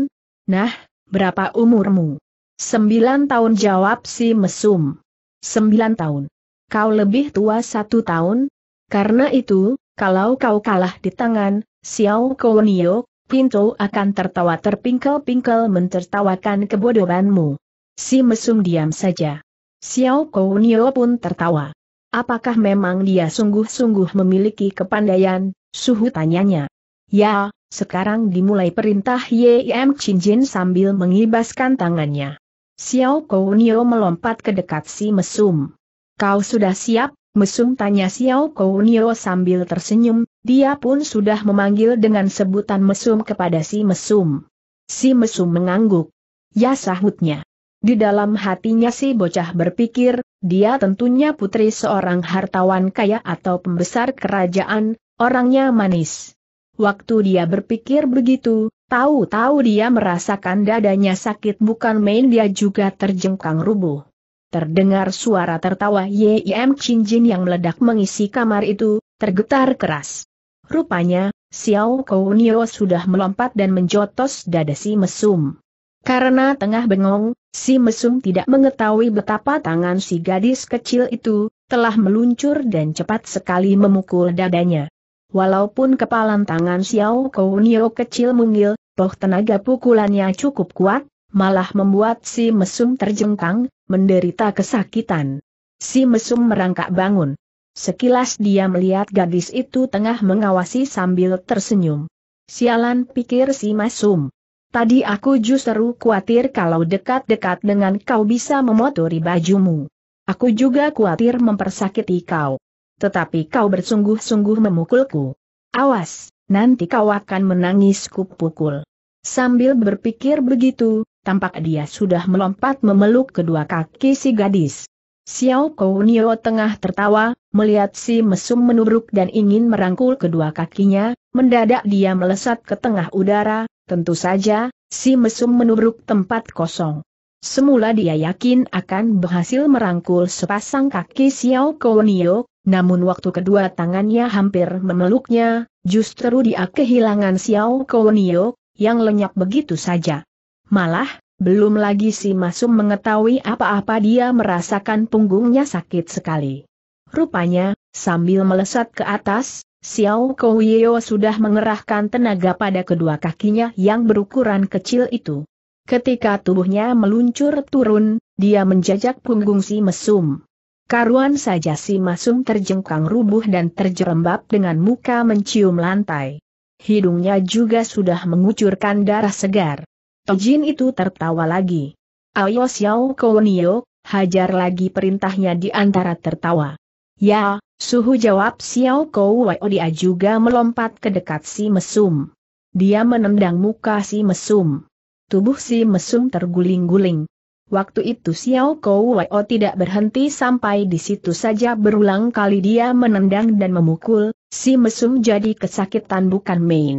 Nah, berapa umurmu? Sembilan tahun jawab si mesum. Sembilan tahun. Kau lebih tua satu tahun? Karena itu, kalau kau kalah di tangan, Xiao Kounio, Pinto akan tertawa terpingkel-pingkel mentertawakan kebodohanmu. Si mesum diam saja. Xiao Kounio pun tertawa. Apakah memang dia sungguh-sungguh memiliki kepandaian? Suhu tanyanya. Ya, sekarang dimulai perintah Yim Chinjin sambil mengibaskan tangannya. Xiao Kou Kounio melompat ke dekat si mesum. Kau sudah siap? Mesum tanya Xiao Kou Kounio sambil tersenyum, dia pun sudah memanggil dengan sebutan mesum kepada si mesum. Si mesum mengangguk. Ya sahutnya. Di dalam hatinya si bocah berpikir, dia tentunya putri seorang hartawan kaya atau pembesar kerajaan, orangnya manis. Waktu dia berpikir begitu, tahu-tahu dia merasakan dadanya sakit bukan main dia juga terjengkang rubuh. Terdengar suara tertawa Yim Chinjin yang meledak mengisi kamar itu, tergetar keras. Rupanya, Xiao Kounio sudah melompat dan menjotos dada si mesum. Karena tengah bengong, si mesum tidak mengetahui betapa tangan si gadis kecil itu telah meluncur dan cepat sekali memukul dadanya. Walaupun kepalan tangan Xiao Kou Kounio kecil mungil, toh tenaga pukulannya cukup kuat, malah membuat si mesum terjengkang, menderita kesakitan. Si mesum merangkak bangun. Sekilas dia melihat gadis itu tengah mengawasi sambil tersenyum. Sialan pikir si mesum, Tadi aku justru khawatir kalau dekat-dekat dengan kau bisa memotori bajumu. Aku juga khawatir mempersakiti kau. Tetapi kau bersungguh-sungguh memukulku. Awas, nanti kau akan menangis kupukul. Sambil berpikir begitu, tampak dia sudah melompat memeluk kedua kaki si gadis. Xiao Kounio tengah tertawa, melihat si mesum menubruk dan ingin merangkul kedua kakinya, mendadak dia melesat ke tengah udara, Tentu saja, si mesum menubruk tempat kosong. Semula dia yakin akan berhasil merangkul sepasang kaki Xiao Kounio, namun waktu kedua tangannya hampir memeluknya, justru dia kehilangan Xiao Kounio, yang lenyap begitu saja. Malah, belum lagi si Masum mengetahui apa-apa dia merasakan punggungnya sakit sekali. Rupanya, sambil melesat ke atas, Xiao Kouyeo sudah mengerahkan tenaga pada kedua kakinya yang berukuran kecil itu. Ketika tubuhnya meluncur turun, dia menjajak punggung si mesum. Karuan saja si mesum terjengkang rubuh dan terjerembab dengan muka mencium lantai. Hidungnya juga sudah mengucurkan darah segar. Tojin itu tertawa lagi. Ayo Xiao Kounio, hajar lagi perintahnya di antara tertawa. Ya, suhu jawab Xiao Kou Wai Odia juga melompat ke dekat si mesum. Dia menendang muka si mesum. Tubuh si mesum terguling-guling. Waktu itu Xiao Kou Wai tidak berhenti sampai di situ saja berulang kali dia menendang dan memukul, si mesum jadi kesakitan bukan main.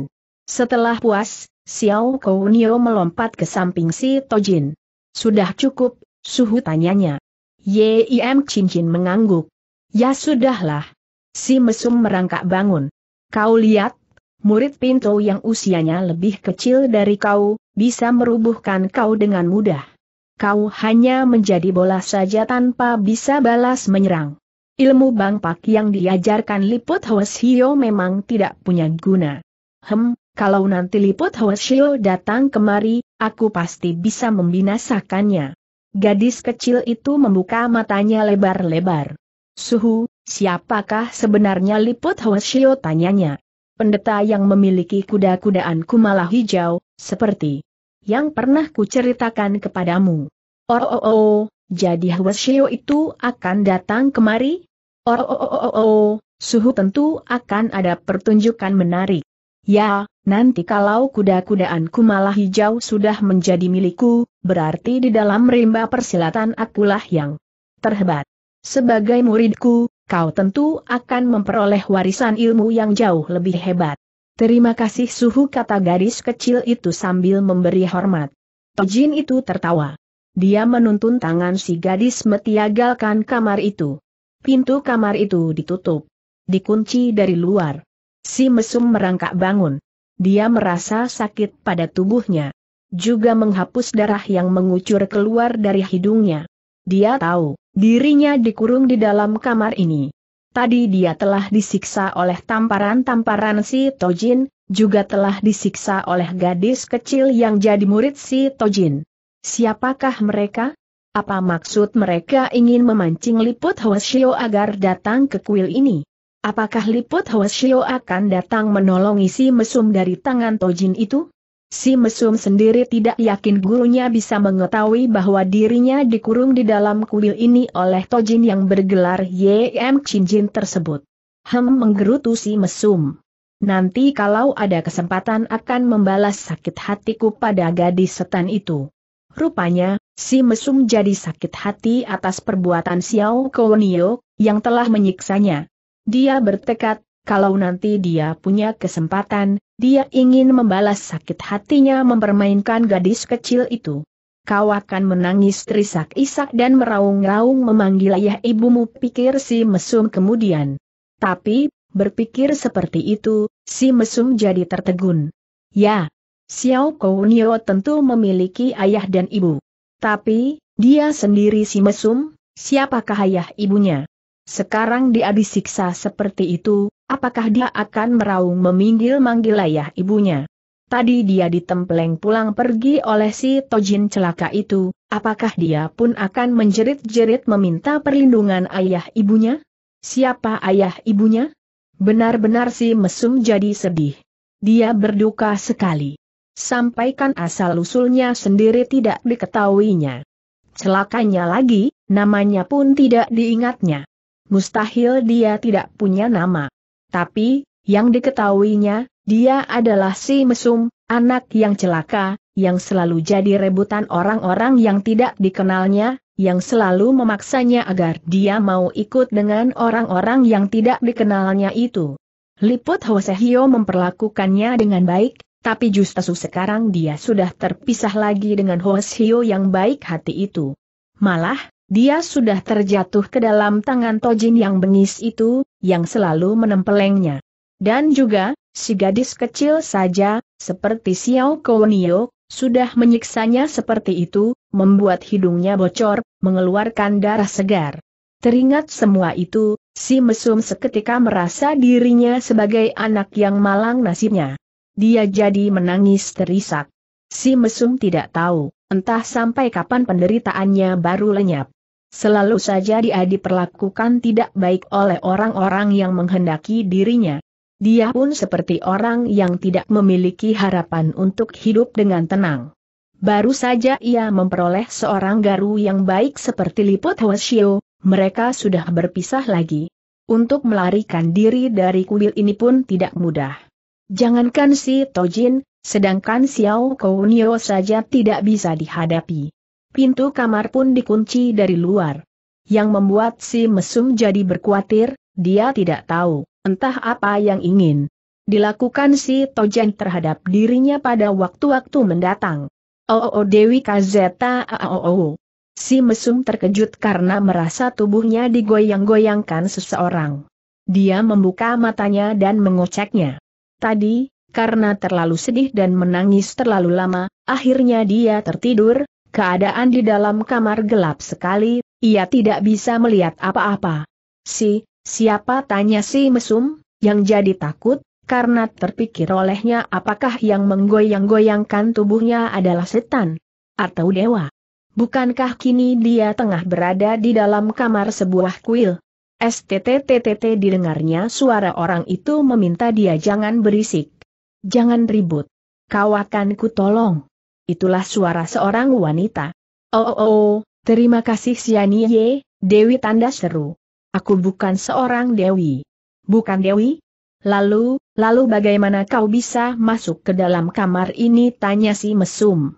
Setelah puas, Xiao Kou Nio melompat ke samping si Tojin. Sudah cukup, suhu tanyanya. Yim Cincin mengangguk. Ya sudahlah. Si mesum merangkak bangun. Kau lihat, murid pintu yang usianya lebih kecil dari kau, bisa merubuhkan kau dengan mudah. Kau hanya menjadi bola saja tanpa bisa balas menyerang. Ilmu Bang Pak yang diajarkan Liput Hwasio memang tidak punya guna. Hem, kalau nanti Liput Hwasio datang kemari, aku pasti bisa membinasakannya. Gadis kecil itu membuka matanya lebar-lebar. Suhu, siapakah sebenarnya Liput Hoshio tanyanya? Pendeta yang memiliki kuda-kudaan kumala hijau, seperti yang pernah kuceritakan kepadamu. Oh, oh, oh, oh jadi Hoshio itu akan datang kemari? Oh, oh, oh, oh, oh, suhu tentu akan ada pertunjukan menarik. Ya, nanti kalau kuda kudaan kumala hijau sudah menjadi milikku, berarti di dalam rimba persilatan akulah yang terhebat. Sebagai muridku, kau tentu akan memperoleh warisan ilmu yang jauh lebih hebat. Terima kasih suhu kata gadis kecil itu sambil memberi hormat. Tojin itu tertawa. Dia menuntun tangan si gadis metiagalkan kamar itu. Pintu kamar itu ditutup. Dikunci dari luar. Si mesum merangkak bangun. Dia merasa sakit pada tubuhnya. Juga menghapus darah yang mengucur keluar dari hidungnya. Dia tahu Dirinya dikurung di dalam kamar ini. Tadi dia telah disiksa oleh tamparan-tamparan si Tojin, juga telah disiksa oleh gadis kecil yang jadi murid si Tojin. Siapakah mereka? Apa maksud mereka ingin memancing Liput Hwasyo agar datang ke kuil ini? Apakah Liput Hwasyo akan datang menolong isi mesum dari tangan Tojin itu? Si mesum sendiri tidak yakin gurunya bisa mengetahui bahwa dirinya dikurung di dalam kuil ini oleh Tojin yang bergelar YM Chinjin tersebut. Hem menggerutu si mesum. Nanti kalau ada kesempatan akan membalas sakit hatiku pada gadis setan itu. Rupanya, si mesum jadi sakit hati atas perbuatan Xiao Kounio, yang telah menyiksanya. Dia bertekad, kalau nanti dia punya kesempatan, dia ingin membalas sakit hatinya mempermainkan gadis kecil itu. Kau akan menangis terisak-isak dan meraung-raung memanggil ayah ibumu pikir si mesum kemudian. Tapi, berpikir seperti itu, si mesum jadi tertegun. Ya, Xiao Kounio tentu memiliki ayah dan ibu. Tapi, dia sendiri si mesum, siapakah ayah ibunya? Sekarang dia disiksa seperti itu, apakah dia akan meraung meminggil-manggil ayah ibunya? Tadi dia ditempeleng pulang pergi oleh si Tojin celaka itu, apakah dia pun akan menjerit-jerit meminta perlindungan ayah ibunya? Siapa ayah ibunya? Benar-benar si Mesum jadi sedih. Dia berduka sekali. Sampaikan asal-usulnya sendiri tidak diketahuinya. Celakanya lagi, namanya pun tidak diingatnya mustahil dia tidak punya nama. Tapi, yang diketahuinya, dia adalah si mesum, anak yang celaka, yang selalu jadi rebutan orang-orang yang tidak dikenalnya, yang selalu memaksanya agar dia mau ikut dengan orang-orang yang tidak dikenalnya itu. Liput Hosehio memperlakukannya dengan baik, tapi justru sekarang dia sudah terpisah lagi dengan Hosehio yang baik hati itu. Malah, dia sudah terjatuh ke dalam tangan Tojin yang bengis itu, yang selalu menempelengnya. Dan juga, si gadis kecil saja, seperti Xiao Kounio, sudah menyiksanya seperti itu, membuat hidungnya bocor, mengeluarkan darah segar. Teringat semua itu, si mesum seketika merasa dirinya sebagai anak yang malang nasibnya. Dia jadi menangis terisak. Si mesum tidak tahu, entah sampai kapan penderitaannya baru lenyap. Selalu saja dia diperlakukan tidak baik oleh orang-orang yang menghendaki dirinya. Dia pun seperti orang yang tidak memiliki harapan untuk hidup dengan tenang. Baru saja ia memperoleh seorang garu yang baik seperti Liput Hwasyo, mereka sudah berpisah lagi. Untuk melarikan diri dari kuil ini pun tidak mudah. Jangankan si Tojin, sedangkan Xiao Kounio saja tidak bisa dihadapi pintu kamar pun dikunci dari luar. Yang membuat si mesum jadi berkuatir, dia tidak tahu, entah apa yang ingin dilakukan si tojen terhadap dirinya pada waktu-waktu mendatang. Oo oh, oh, oh, Dewi Kazeta Oo. Si mesum terkejut karena merasa tubuhnya digoyang-goyangkan seseorang. Dia membuka matanya dan mengoceknya. Tadi, karena terlalu sedih dan menangis terlalu lama, akhirnya dia tertidur, Keadaan di dalam kamar gelap sekali, ia tidak bisa melihat apa-apa. Si, siapa tanya si mesum, yang jadi takut, karena terpikir olehnya apakah yang menggoyang-goyangkan tubuhnya adalah setan atau dewa. Bukankah kini dia tengah berada di dalam kamar sebuah kuil? STTTTT didengarnya suara orang itu meminta dia jangan berisik. Jangan ribut. Kau akan ku tolong itulah suara seorang wanita. Oh, oh, oh terima kasih Sianie, Dewi tanda seru. Aku bukan seorang Dewi. Bukan Dewi? Lalu, lalu bagaimana kau bisa masuk ke dalam kamar ini tanya si mesum.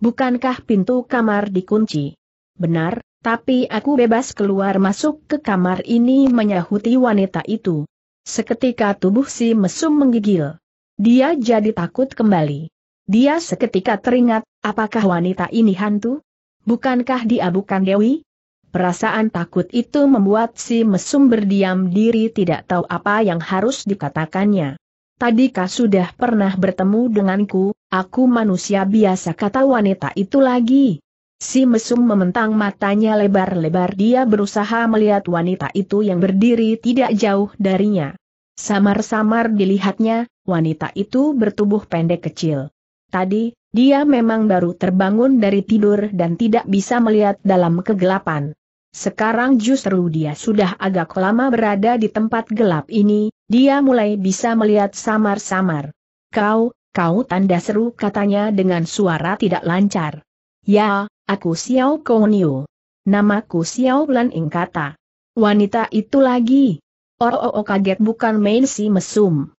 Bukankah pintu kamar dikunci? Benar, tapi aku bebas keluar masuk ke kamar ini menyahuti wanita itu. Seketika tubuh si mesum menggigil. Dia jadi takut kembali. Dia seketika teringat, apakah wanita ini hantu? Bukankah dia bukan Dewi? Perasaan takut itu membuat si mesum berdiam diri tidak tahu apa yang harus dikatakannya. Tadikah sudah pernah bertemu denganku, aku manusia biasa kata wanita itu lagi. Si mesum mementang matanya lebar-lebar dia berusaha melihat wanita itu yang berdiri tidak jauh darinya. Samar-samar dilihatnya, wanita itu bertubuh pendek kecil. Tadi, dia memang baru terbangun dari tidur dan tidak bisa melihat dalam kegelapan. Sekarang justru dia sudah agak lama berada di tempat gelap ini, dia mulai bisa melihat samar-samar. Kau, kau tanda seru katanya dengan suara tidak lancar. Ya, aku Xiao Konio. Namaku Xiao Lan Ing kata. Wanita itu lagi. Oh, oh, oh kaget bukan main si mesum.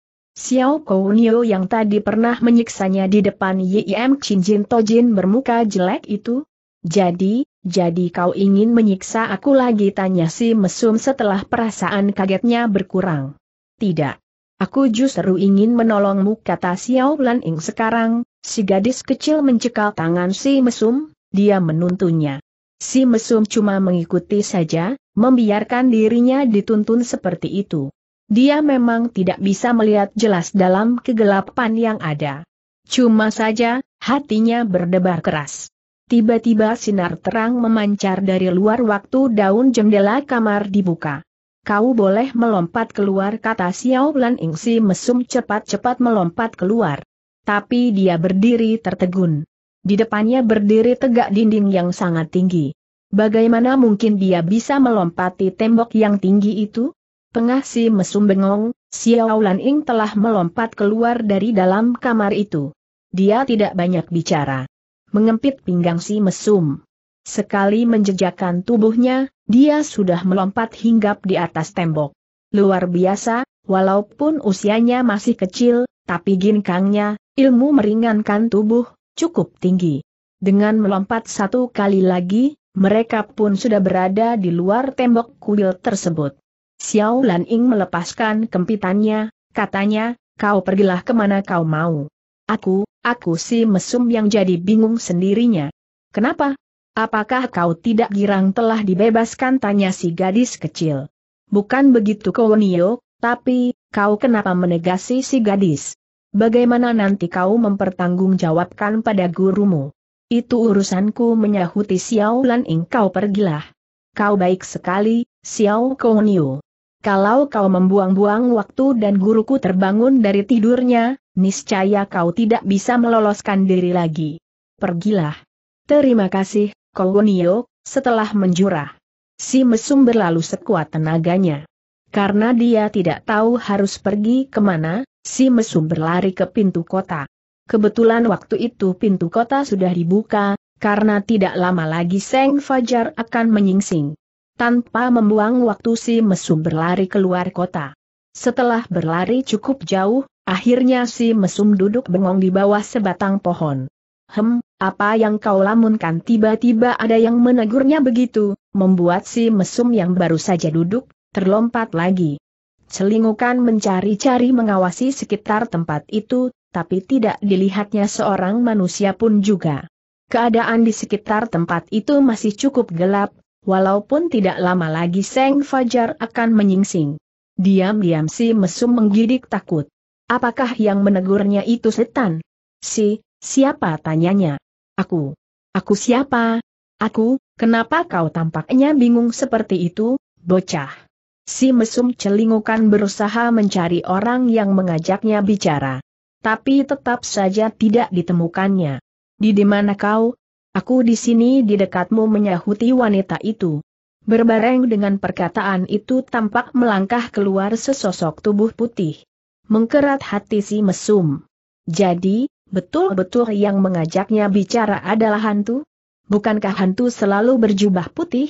Xiao Kounio yang tadi pernah menyiksanya di depan Yim Chin Jin Tojin bermuka jelek itu? Jadi, jadi kau ingin menyiksa aku lagi tanya si mesum setelah perasaan kagetnya berkurang. Tidak. Aku justru ingin menolongmu kata Xiao Lan Ing sekarang, si gadis kecil mencekal tangan si mesum, dia menuntunnya. Si mesum cuma mengikuti saja, membiarkan dirinya dituntun seperti itu. Dia memang tidak bisa melihat jelas dalam kegelapan yang ada. Cuma saja, hatinya berdebar keras. Tiba-tiba sinar terang memancar dari luar waktu daun jendela kamar dibuka. Kau boleh melompat keluar kata Xiao Lan Ingsi mesum cepat-cepat melompat keluar. Tapi dia berdiri tertegun. Di depannya berdiri tegak dinding yang sangat tinggi. Bagaimana mungkin dia bisa melompati tembok yang tinggi itu? Pengasih mesum bengong, Xiao Lan Ing telah melompat keluar dari dalam kamar itu. Dia tidak banyak bicara. Mengempit pinggang si mesum. Sekali menjejakkan tubuhnya, dia sudah melompat hinggap di atas tembok. Luar biasa, walaupun usianya masih kecil, tapi ginkangnya, ilmu meringankan tubuh, cukup tinggi. Dengan melompat satu kali lagi, mereka pun sudah berada di luar tembok kuil tersebut. Xiao Lan Ying melepaskan kempitannya, katanya, kau pergilah kemana kau mau. Aku, aku si mesum yang jadi bingung sendirinya. Kenapa? Apakah kau tidak girang telah dibebaskan tanya si gadis kecil. Bukan begitu Nio, tapi, kau kenapa menegasi si gadis? Bagaimana nanti kau mempertanggungjawabkan pada gurumu? Itu urusanku menyahuti Xiao Lan Ying kau pergilah. Kau baik sekali, Xiao Niu kalau kau membuang-buang waktu dan guruku terbangun dari tidurnya, niscaya kau tidak bisa meloloskan diri lagi. Pergilah. Terima kasih, Kogonio, setelah menjurah. Si mesum berlalu sekuat tenaganya. Karena dia tidak tahu harus pergi kemana, si mesum berlari ke pintu kota. Kebetulan waktu itu pintu kota sudah dibuka, karena tidak lama lagi Seng Fajar akan menyingsing. Tanpa membuang waktu si mesum berlari keluar kota. Setelah berlari cukup jauh, akhirnya si mesum duduk bengong di bawah sebatang pohon. Hem, apa yang kau lamunkan tiba-tiba ada yang menegurnya begitu, membuat si mesum yang baru saja duduk, terlompat lagi. Selingukan mencari-cari mengawasi sekitar tempat itu, tapi tidak dilihatnya seorang manusia pun juga. Keadaan di sekitar tempat itu masih cukup gelap, walaupun tidak lama lagi Seng Fajar akan menyingsing. Diam-diam si mesum menggidik takut. Apakah yang menegurnya itu setan? Si, siapa tanyanya? Aku. Aku siapa? Aku, kenapa kau tampaknya bingung seperti itu, bocah? Si mesum celingukan berusaha mencari orang yang mengajaknya bicara. Tapi tetap saja tidak ditemukannya. Di mana kau, Aku di sini di dekatmu menyahuti wanita itu. Berbareng dengan perkataan itu tampak melangkah keluar sesosok tubuh putih. Mengkerat hati si mesum. Jadi, betul-betul yang mengajaknya bicara adalah hantu? Bukankah hantu selalu berjubah putih?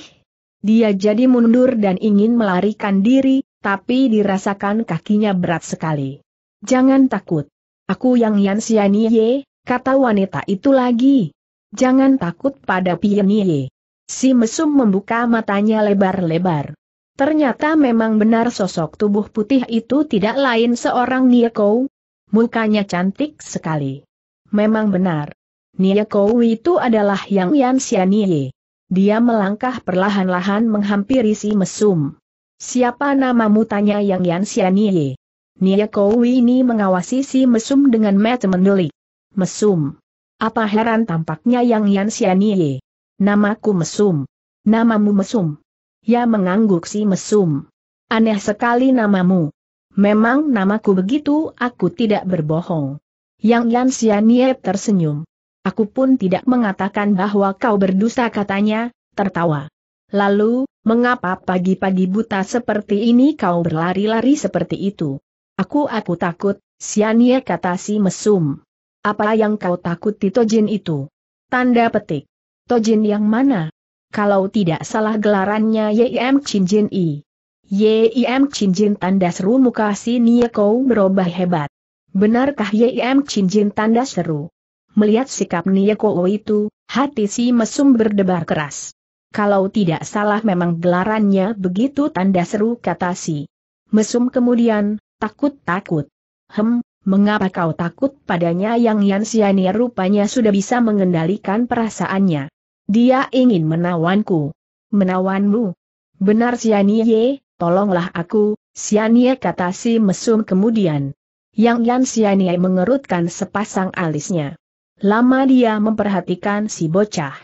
Dia jadi mundur dan ingin melarikan diri, tapi dirasakan kakinya berat sekali. Jangan takut. Aku yang Yansianiye, kata wanita itu lagi. Jangan takut pada Pienie. Si mesum membuka matanya lebar-lebar. Ternyata memang benar sosok tubuh putih itu tidak lain seorang Nieko. Mukanya cantik sekali. Memang benar. Nieko itu adalah Yang Yan Xianie. Dia melangkah perlahan-lahan menghampiri si mesum. Siapa namamu tanya Yang Yan Xianie. Kowi ini mengawasi si mesum dengan mata mendelik. Mesum. Apa heran tampaknya Yang Yan Xianye? Namaku Mesum. Namamu Mesum. Ya mengangguk si Mesum. Aneh sekali namamu. Memang namaku begitu, aku tidak berbohong. Yang Yan Xianye tersenyum. Aku pun tidak mengatakan bahwa kau berdusta katanya, tertawa. Lalu, mengapa pagi-pagi buta seperti ini kau berlari-lari seperti itu? Aku aku takut, Sianie kata si mesum. Apa yang kau takuti Tojin itu? Tanda petik. Tojin yang mana? Kalau tidak salah gelarannya Yim Chin I. Yim Chin tanda seru muka si kau berubah hebat. Benarkah Yim Chin tanda seru? Melihat sikap nia kau itu, hati si mesum berdebar keras. Kalau tidak salah memang gelarannya begitu tanda seru kata si. Mesum kemudian, takut-takut. Hem, Mengapa kau takut padanya yang Yan Xianir rupanya sudah bisa mengendalikan perasaannya. Dia ingin menawanku. Menawanmu? Benar Xianir, tolonglah aku, Xianir kata si mesum kemudian. Yang Yan Xianir mengerutkan sepasang alisnya. Lama dia memperhatikan si bocah.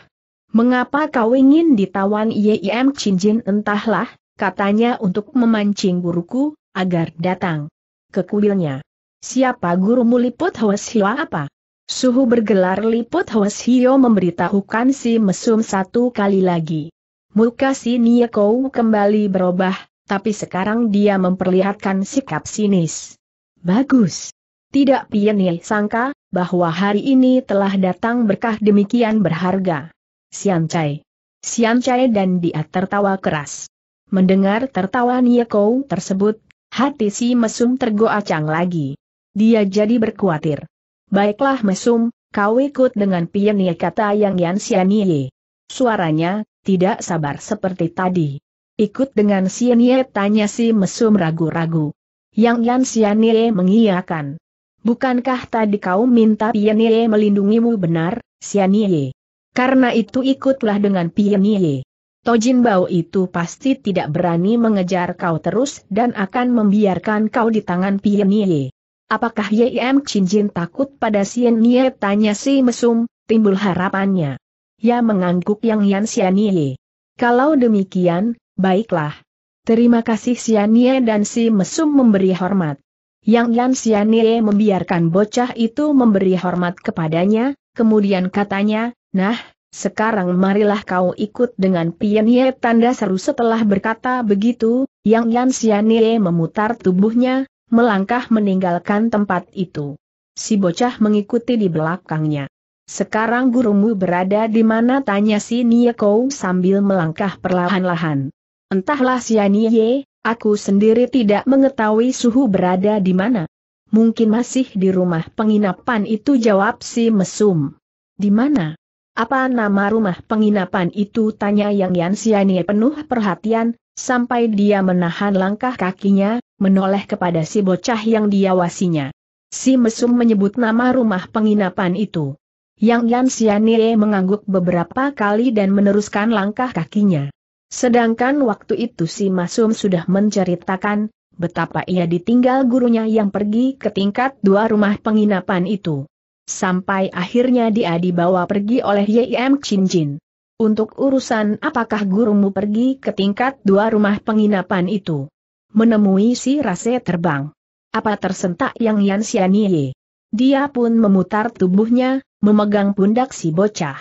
Mengapa kau ingin ditawan Yim Cinjin entahlah, katanya untuk memancing guruku, agar datang ke kuilnya. Siapa gurumu Liput Hio apa? Suhu bergelar Liput Hio memberitahukan si mesum satu kali lagi. Muka si Niekou kembali berubah, tapi sekarang dia memperlihatkan sikap sinis. Bagus. Tidak Pienil sangka, bahwa hari ini telah datang berkah demikian berharga. Siancai. Siancai dan dia tertawa keras. Mendengar tertawa Niekou tersebut, hati si mesum tergoacang lagi dia jadi berkuatir. Baiklah mesum, kau ikut dengan piannya kata yang Yan Xianye. Suaranya, tidak sabar seperti tadi. Ikut dengan Xianye tanya si mesum ragu-ragu. Yang Yan Xianye mengiyakan. Bukankah tadi kau minta piannya melindungimu benar, Xianye? Karena itu ikutlah dengan piannya. Tojin Bao itu pasti tidak berani mengejar kau terus dan akan membiarkan kau di tangan piannya. Apakah Yim Jin takut pada Sien Nie? Tanya si Mesum, timbul harapannya. Ya mengangguk yang Yan Nie. Kalau demikian, baiklah. Terima kasih Nie dan si Mesum memberi hormat. Yang Yan Nie membiarkan bocah itu memberi hormat kepadanya, kemudian katanya, nah, sekarang marilah kau ikut dengan Pian Nie tanda seru setelah berkata begitu, Yang Yan Nie memutar tubuhnya, melangkah meninggalkan tempat itu. Si bocah mengikuti di belakangnya. Sekarang gurumu berada di mana tanya si Kou sambil melangkah perlahan-lahan. Entahlah si Nie, aku sendiri tidak mengetahui suhu berada di mana. Mungkin masih di rumah penginapan itu jawab si Mesum. Di mana? Apa nama rumah penginapan itu tanya Yang Yan Sianie penuh perhatian, sampai dia menahan langkah kakinya, menoleh kepada si bocah yang diawasinya. Si mesum menyebut nama rumah penginapan itu. Yang Yan mengangguk beberapa kali dan meneruskan langkah kakinya. Sedangkan waktu itu si Masum sudah menceritakan betapa ia ditinggal gurunya yang pergi ke tingkat dua rumah penginapan itu. Sampai akhirnya dia dibawa pergi oleh Yim Chinjin. Untuk urusan apakah gurumu pergi ke tingkat dua rumah penginapan itu? menemui si Rase terbang. Apa tersentak yang Yan Xianye? Dia pun memutar tubuhnya, memegang pundak si bocah.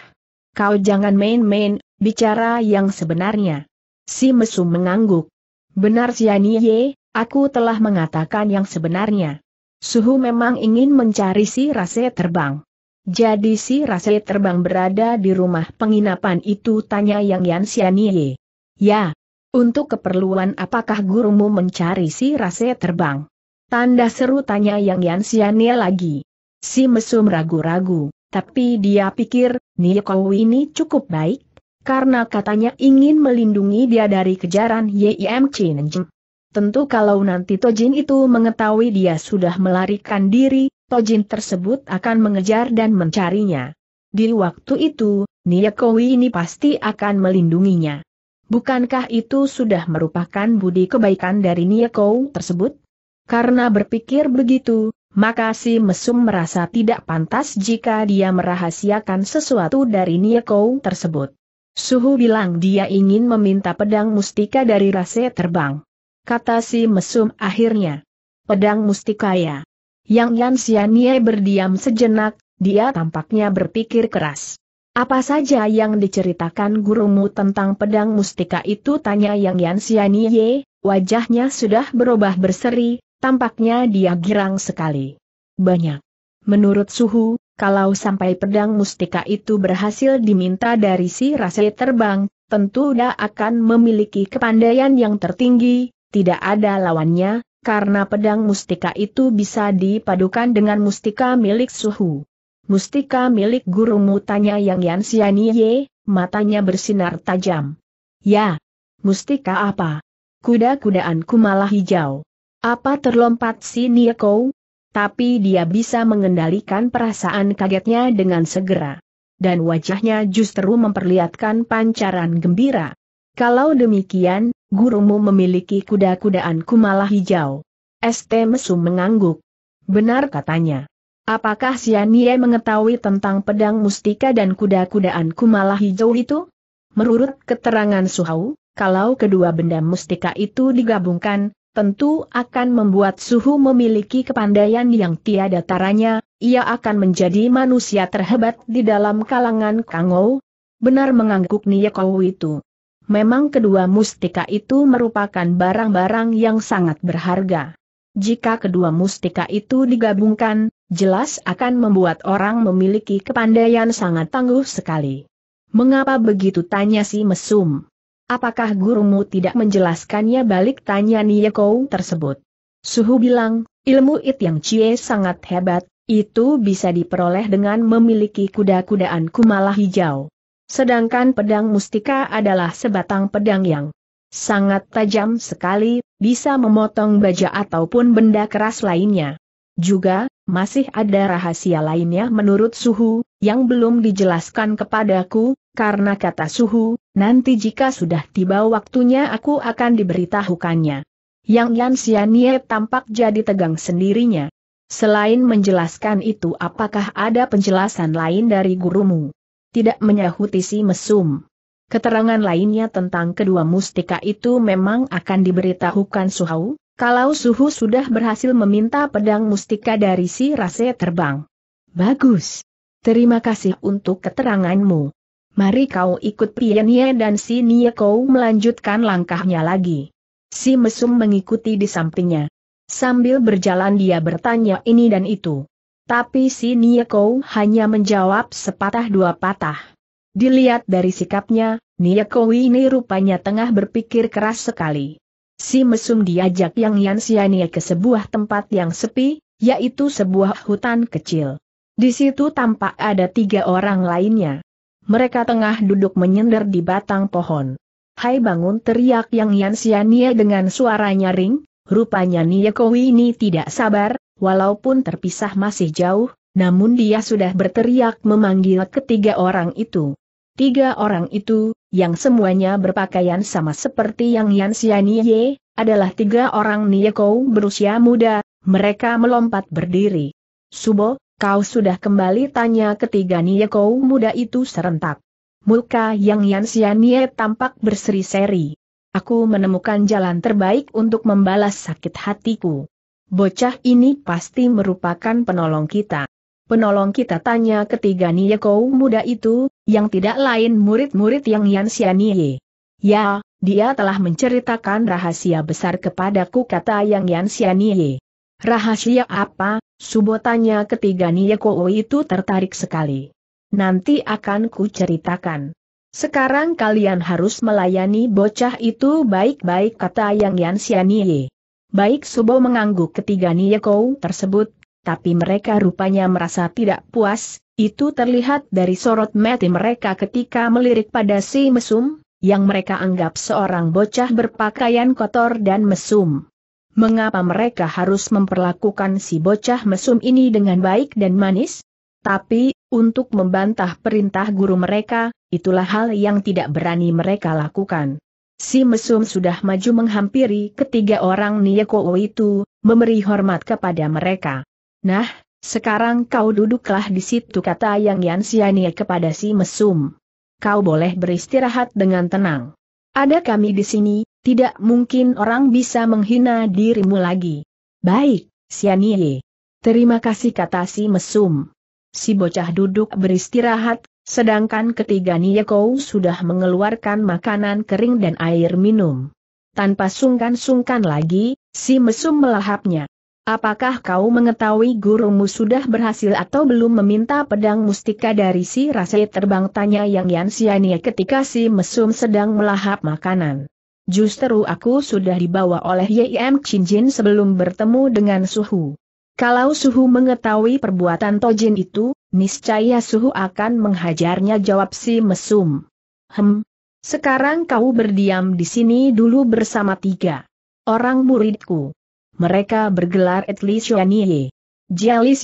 Kau jangan main-main, bicara yang sebenarnya. Si mesum mengangguk. Benar Xianye, aku telah mengatakan yang sebenarnya. Suhu memang ingin mencari si Rase terbang. Jadi si Rase terbang berada di rumah penginapan itu tanya Yang Yan Xianye. Ya, untuk keperluan apakah gurumu mencari si rase terbang? Tanda seru tanya Yang Yan Xianie lagi. Si mesum ragu-ragu, tapi dia pikir, Niko ini cukup baik, karena katanya ingin melindungi dia dari kejaran Yim Chinenjin. Tentu kalau nanti Tojin itu mengetahui dia sudah melarikan diri, Tojin tersebut akan mengejar dan mencarinya. Di waktu itu, Niyakowi ini pasti akan melindunginya. Bukankah itu sudah merupakan budi kebaikan dari Nieko tersebut? Karena berpikir begitu, maka si mesum merasa tidak pantas jika dia merahasiakan sesuatu dari Nieko tersebut. Suhu bilang dia ingin meminta pedang mustika dari rase terbang. Kata si mesum akhirnya. Pedang mustika ya. Yang Yan Xianye berdiam sejenak, dia tampaknya berpikir keras. Apa saja yang diceritakan gurumu tentang pedang mustika itu tanya Yang Yan Xianye, wajahnya sudah berubah berseri, tampaknya dia girang sekali. Banyak. Menurut Suhu, kalau sampai pedang mustika itu berhasil diminta dari si Rase terbang, tentu dia akan memiliki kepandaian yang tertinggi, tidak ada lawannya, karena pedang mustika itu bisa dipadukan dengan mustika milik Suhu. Mustika milik gurumu tanya Yang Yan Xianye, matanya bersinar tajam. Ya. Mustika apa? Kuda-kudaanku malah hijau. Apa terlompat si Nieko? Tapi dia bisa mengendalikan perasaan kagetnya dengan segera. Dan wajahnya justru memperlihatkan pancaran gembira. Kalau demikian, gurumu memiliki kuda-kudaan kumala hijau. ST Mesum mengangguk. Benar katanya. Apakah Sianie mengetahui tentang pedang mustika dan kuda kudaan Kumala hijau itu? Menurut keterangan Suhau, kalau kedua benda mustika itu digabungkan, tentu akan membuat Suhu memiliki kepandaian yang tiada taranya, ia akan menjadi manusia terhebat di dalam kalangan Kangou. Benar mengangguk Nia Kau itu. Memang kedua mustika itu merupakan barang-barang yang sangat berharga. Jika kedua mustika itu digabungkan, jelas akan membuat orang memiliki kepandaian sangat tangguh sekali. Mengapa begitu tanya si mesum? Apakah gurumu tidak menjelaskannya balik tanya Nieko tersebut? Suhu bilang, ilmu it yang cie sangat hebat, itu bisa diperoleh dengan memiliki kuda-kudaan kumala hijau. Sedangkan pedang mustika adalah sebatang pedang yang sangat tajam sekali, bisa memotong baja ataupun benda keras lainnya. Juga, masih ada rahasia lainnya menurut Suhu, yang belum dijelaskan kepadaku, karena kata Suhu, nanti jika sudah tiba waktunya aku akan diberitahukannya. Yang Yan Xianye tampak jadi tegang sendirinya. Selain menjelaskan itu apakah ada penjelasan lain dari gurumu? Tidak menyahuti si mesum. Keterangan lainnya tentang kedua mustika itu memang akan diberitahukan Suhau, kalau suhu sudah berhasil meminta pedang mustika dari si rase terbang. Bagus. Terima kasih untuk keteranganmu. Mari kau ikut Pianye dan si kau melanjutkan langkahnya lagi. Si Mesum mengikuti di sampingnya. Sambil berjalan dia bertanya ini dan itu. Tapi si kau hanya menjawab sepatah dua patah. Dilihat dari sikapnya, Nieko ini rupanya tengah berpikir keras sekali. Si mesum diajak Yang Yansiania ke sebuah tempat yang sepi, yaitu sebuah hutan kecil. Di situ tampak ada tiga orang lainnya. Mereka tengah duduk menyender di batang pohon. Hai bangun teriak Yang Yansiania dengan suara nyaring, rupanya Niyakowi ini tidak sabar, walaupun terpisah masih jauh, namun dia sudah berteriak memanggil ketiga orang itu. Tiga orang itu, yang semuanya berpakaian sama seperti yang Yan Xianye, adalah tiga orang Nieko berusia muda, mereka melompat berdiri. Subo, kau sudah kembali tanya ketiga Nieko muda itu serentak. Muka yang Yan Xianye tampak berseri-seri. Aku menemukan jalan terbaik untuk membalas sakit hatiku. Bocah ini pasti merupakan penolong kita. Penolong kita tanya ketiga kou muda itu, yang tidak lain murid-murid yang Yan Xianye. Ya, dia telah menceritakan rahasia besar kepadaku kata yang Yan Xianye. Rahasia apa? Subo tanya ketiga kou itu tertarik sekali. Nanti akan ku ceritakan. Sekarang kalian harus melayani bocah itu baik-baik kata Yang Yan Xianye. Baik Subo mengangguk ketiga kou tersebut, tapi mereka rupanya merasa tidak puas, itu terlihat dari sorot mati mereka ketika melirik pada si mesum, yang mereka anggap seorang bocah berpakaian kotor dan mesum. Mengapa mereka harus memperlakukan si bocah mesum ini dengan baik dan manis? Tapi, untuk membantah perintah guru mereka, itulah hal yang tidak berani mereka lakukan. Si mesum sudah maju menghampiri ketiga orang Niyakowo itu, memberi hormat kepada mereka. Nah, sekarang kau duduklah di situ kata Yang Yan Siani kepada si mesum. Kau boleh beristirahat dengan tenang. Ada kami di sini, tidak mungkin orang bisa menghina dirimu lagi. Baik, Siani. Terima kasih kata si mesum. Si bocah duduk beristirahat, sedangkan ketiga Nieko sudah mengeluarkan makanan kering dan air minum. Tanpa sungkan-sungkan lagi, si mesum melahapnya. Apakah kau mengetahui gurumu sudah berhasil atau belum meminta pedang mustika dari si rase terbang tanya Yang Yan Siania ketika si mesum sedang melahap makanan. Justru aku sudah dibawa oleh Yim Chinjin sebelum bertemu dengan Suhu. Kalau Suhu mengetahui perbuatan Tojin itu, niscaya Suhu akan menghajarnya jawab si mesum. Hem, sekarang kau berdiam di sini dulu bersama tiga orang muridku. Mereka bergelar Et Li Xuanye, Jia Li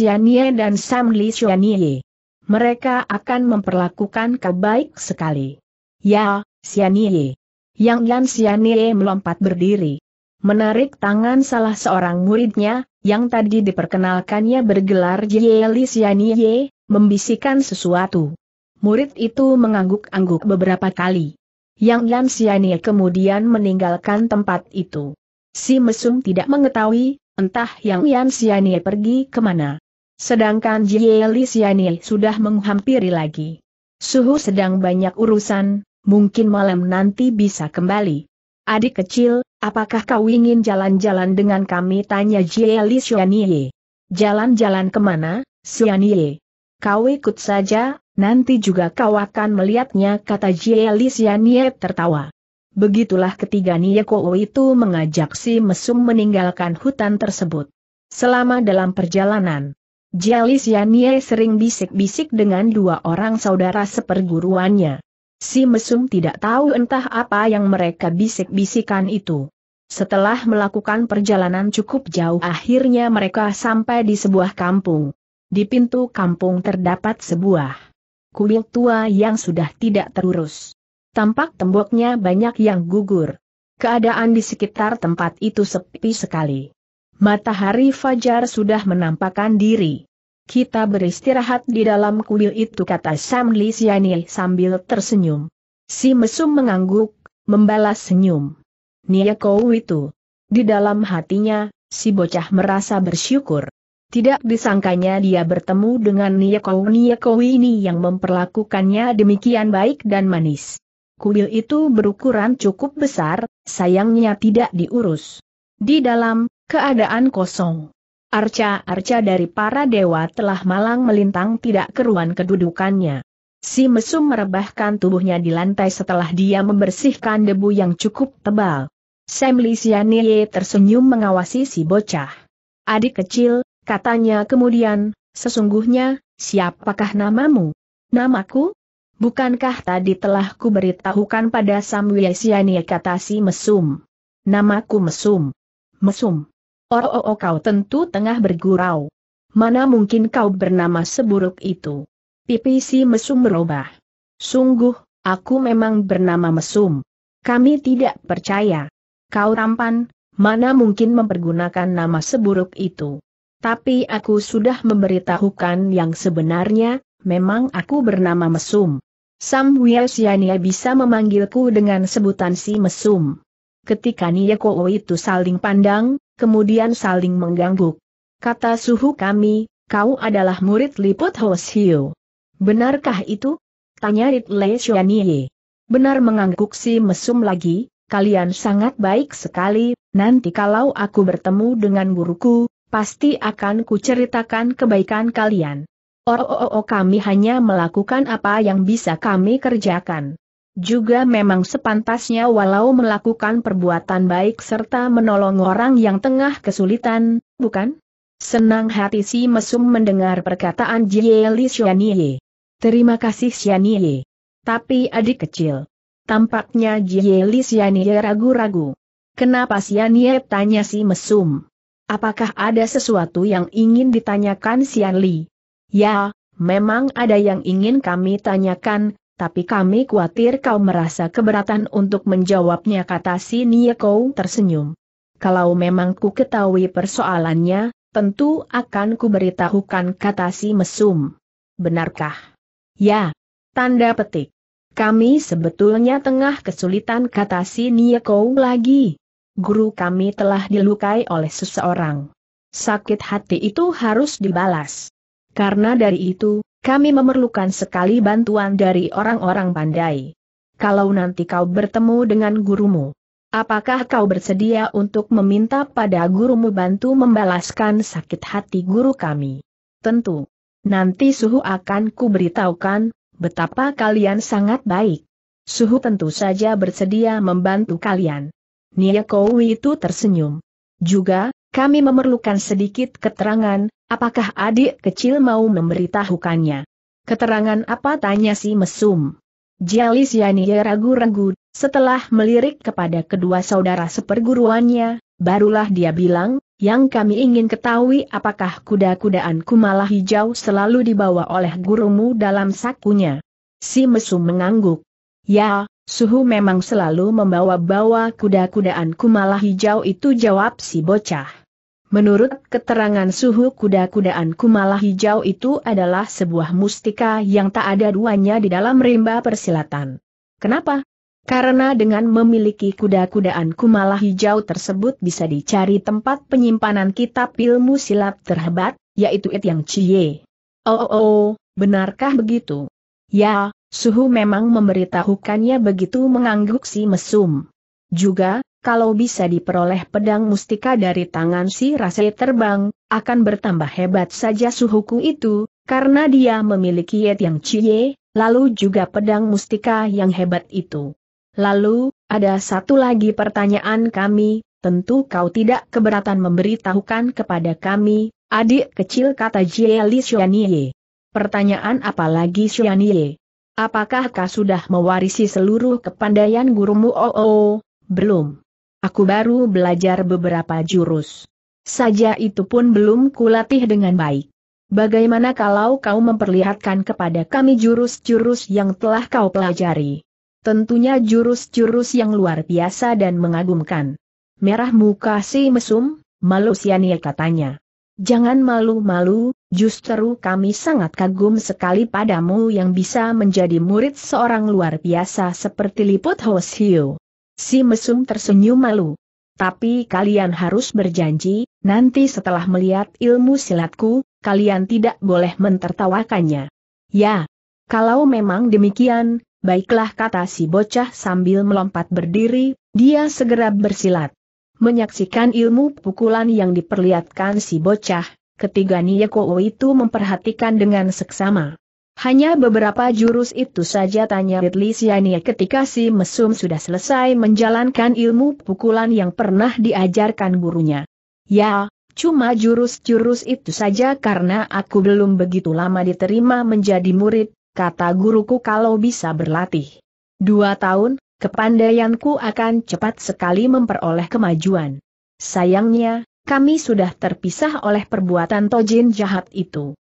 dan Sam Li Xuanye. Mereka akan memperlakukan kau baik sekali. Ya, Xianye. Yang Yan Xianye melompat berdiri. Menarik tangan salah seorang muridnya, yang tadi diperkenalkannya bergelar Jie Li membisikkan sesuatu. Murid itu mengangguk-angguk beberapa kali. Yang Yan Xianye kemudian meninggalkan tempat itu. Si Mesum tidak mengetahui, entah yang Yan Xianye pergi kemana. Sedangkan Jie Li Xianye sudah menghampiri lagi. Suhu sedang banyak urusan, mungkin malam nanti bisa kembali. Adik kecil, apakah kau ingin jalan-jalan dengan kami? Tanya Jie Li Xianye. Jalan-jalan kemana, Xianye? Kau ikut saja, nanti juga kau akan melihatnya kata Jie Li Xianye tertawa. Begitulah ketiga Niyeko itu mengajak si mesum meninggalkan hutan tersebut. Selama dalam perjalanan, Jalis Yanie sering bisik-bisik dengan dua orang saudara seperguruannya. Si mesum tidak tahu entah apa yang mereka bisik-bisikan itu. Setelah melakukan perjalanan cukup jauh akhirnya mereka sampai di sebuah kampung. Di pintu kampung terdapat sebuah kuil tua yang sudah tidak terurus. Tampak temboknya banyak yang gugur. Keadaan di sekitar tempat itu sepi sekali. Matahari fajar sudah menampakkan diri. Kita beristirahat di dalam kuil itu kata Sam Lisiani sambil tersenyum. Si mesum mengangguk, membalas senyum. Nia Niakou itu. Di dalam hatinya, si bocah merasa bersyukur. Tidak disangkanya dia bertemu dengan Nia Nia Niakou ini yang memperlakukannya demikian baik dan manis. Kuil itu berukuran cukup besar, sayangnya tidak diurus. Di dalam, keadaan kosong. Arca-arca dari para dewa telah malang melintang tidak keruan kedudukannya. Si mesum merebahkan tubuhnya di lantai setelah dia membersihkan debu yang cukup tebal. Sam Lisianie tersenyum mengawasi si bocah. Adik kecil, katanya kemudian, sesungguhnya, siapakah namamu? Namaku, Bukankah tadi telah kuberitahukan pada Siani kata si Mesum? Namaku Mesum. Mesum. Oh, oh, oh kau tentu tengah bergurau. Mana mungkin kau bernama seburuk itu? Pipi si Mesum merubah. Sungguh, aku memang bernama Mesum. Kami tidak percaya. Kau rampan, mana mungkin mempergunakan nama seburuk itu. Tapi aku sudah memberitahukan yang sebenarnya, memang aku bernama Mesum. Samuel Siania bisa memanggilku dengan sebutan si mesum. Ketika Nia Kuo itu saling pandang, kemudian saling mengganggu. Kata suhu kami, kau adalah murid liput Hoshiu. Benarkah itu? Tanya Ritley Sianie. Benar mengangguk si mesum lagi, kalian sangat baik sekali, nanti kalau aku bertemu dengan guruku, pasti akan kuceritakan kebaikan kalian. Oh, oh, oh, oh kami hanya melakukan apa yang bisa kami kerjakan. Juga memang sepantasnya walau melakukan perbuatan baik serta menolong orang yang tengah kesulitan, bukan? Senang hati si mesum mendengar perkataan Jie Li Xianye. Terima kasih Xianye. Tapi adik kecil. Tampaknya Jie Li Xianye ragu-ragu. Kenapa Xianye tanya si mesum? Apakah ada sesuatu yang ingin ditanyakan Xianli? Ya, memang ada yang ingin kami tanyakan, tapi kami khawatir kau merasa keberatan untuk menjawabnya kata si Nieko tersenyum. Kalau memang ku ketahui persoalannya, tentu akan ku beritahukan kata si Mesum. Benarkah? Ya. Tanda petik. Kami sebetulnya tengah kesulitan kata si Nieko lagi. Guru kami telah dilukai oleh seseorang. Sakit hati itu harus dibalas. Karena dari itu, kami memerlukan sekali bantuan dari orang-orang pandai. Kalau nanti kau bertemu dengan gurumu, apakah kau bersedia untuk meminta pada gurumu bantu membalaskan sakit hati guru kami? Tentu. Nanti suhu akan kuberitahukan, betapa kalian sangat baik. Suhu tentu saja bersedia membantu kalian. Nia Kowi itu tersenyum. Juga, kami memerlukan sedikit keterangan, Apakah adik kecil mau memberitahukannya? Keterangan apa tanya si mesum? Jalis Yani ragu-ragu, setelah melirik kepada kedua saudara seperguruannya, barulah dia bilang, yang kami ingin ketahui apakah kuda-kudaan kumalah hijau selalu dibawa oleh gurumu dalam sakunya. Si mesum mengangguk. Ya, suhu memang selalu membawa-bawa kuda-kudaan kumalah hijau itu jawab si bocah. Menurut keterangan suhu kuda-kudaan kumala hijau itu adalah sebuah mustika yang tak ada duanya di dalam rimba persilatan. Kenapa? Karena dengan memiliki kuda-kudaan kumala hijau tersebut bisa dicari tempat penyimpanan kitab ilmu silat terhebat, yaitu It Yang Cie. Oh, oh, oh, benarkah begitu? Ya, suhu memang memberitahukannya begitu mengangguk si mesum. Juga, kalau bisa diperoleh pedang mustika dari tangan si Rase terbang, akan bertambah hebat saja suhuku itu, karena dia memiliki Yet yang Cie, lalu juga pedang mustika yang hebat itu. Lalu, ada satu lagi pertanyaan kami, tentu kau tidak keberatan memberitahukan kepada kami, adik kecil kata Jie Li Xianye. Pertanyaan apa lagi Xianye? Apakah kau sudah mewarisi seluruh kepandaian gurumu? Oh, oh, belum. Aku baru belajar beberapa jurus. Saja itu pun belum kulatih dengan baik. Bagaimana kalau kau memperlihatkan kepada kami jurus-jurus yang telah kau pelajari? Tentunya jurus-jurus yang luar biasa dan mengagumkan. Merah muka si mesum, malu siania katanya. Jangan malu-malu, justru kami sangat kagum sekali padamu yang bisa menjadi murid seorang luar biasa seperti Liput Hoshio. Si mesum tersenyum malu. Tapi kalian harus berjanji, nanti setelah melihat ilmu silatku, kalian tidak boleh mentertawakannya. Ya. Kalau memang demikian, baiklah kata si bocah sambil melompat berdiri, dia segera bersilat. Menyaksikan ilmu pukulan yang diperlihatkan si bocah, ketiga Niyeko itu memperhatikan dengan seksama. Hanya beberapa jurus itu saja tanya Ridley Siania ketika si mesum sudah selesai menjalankan ilmu pukulan yang pernah diajarkan gurunya. Ya, cuma jurus-jurus itu saja karena aku belum begitu lama diterima menjadi murid, kata guruku kalau bisa berlatih. Dua tahun, kepandaianku akan cepat sekali memperoleh kemajuan. Sayangnya, kami sudah terpisah oleh perbuatan Tojin jahat itu.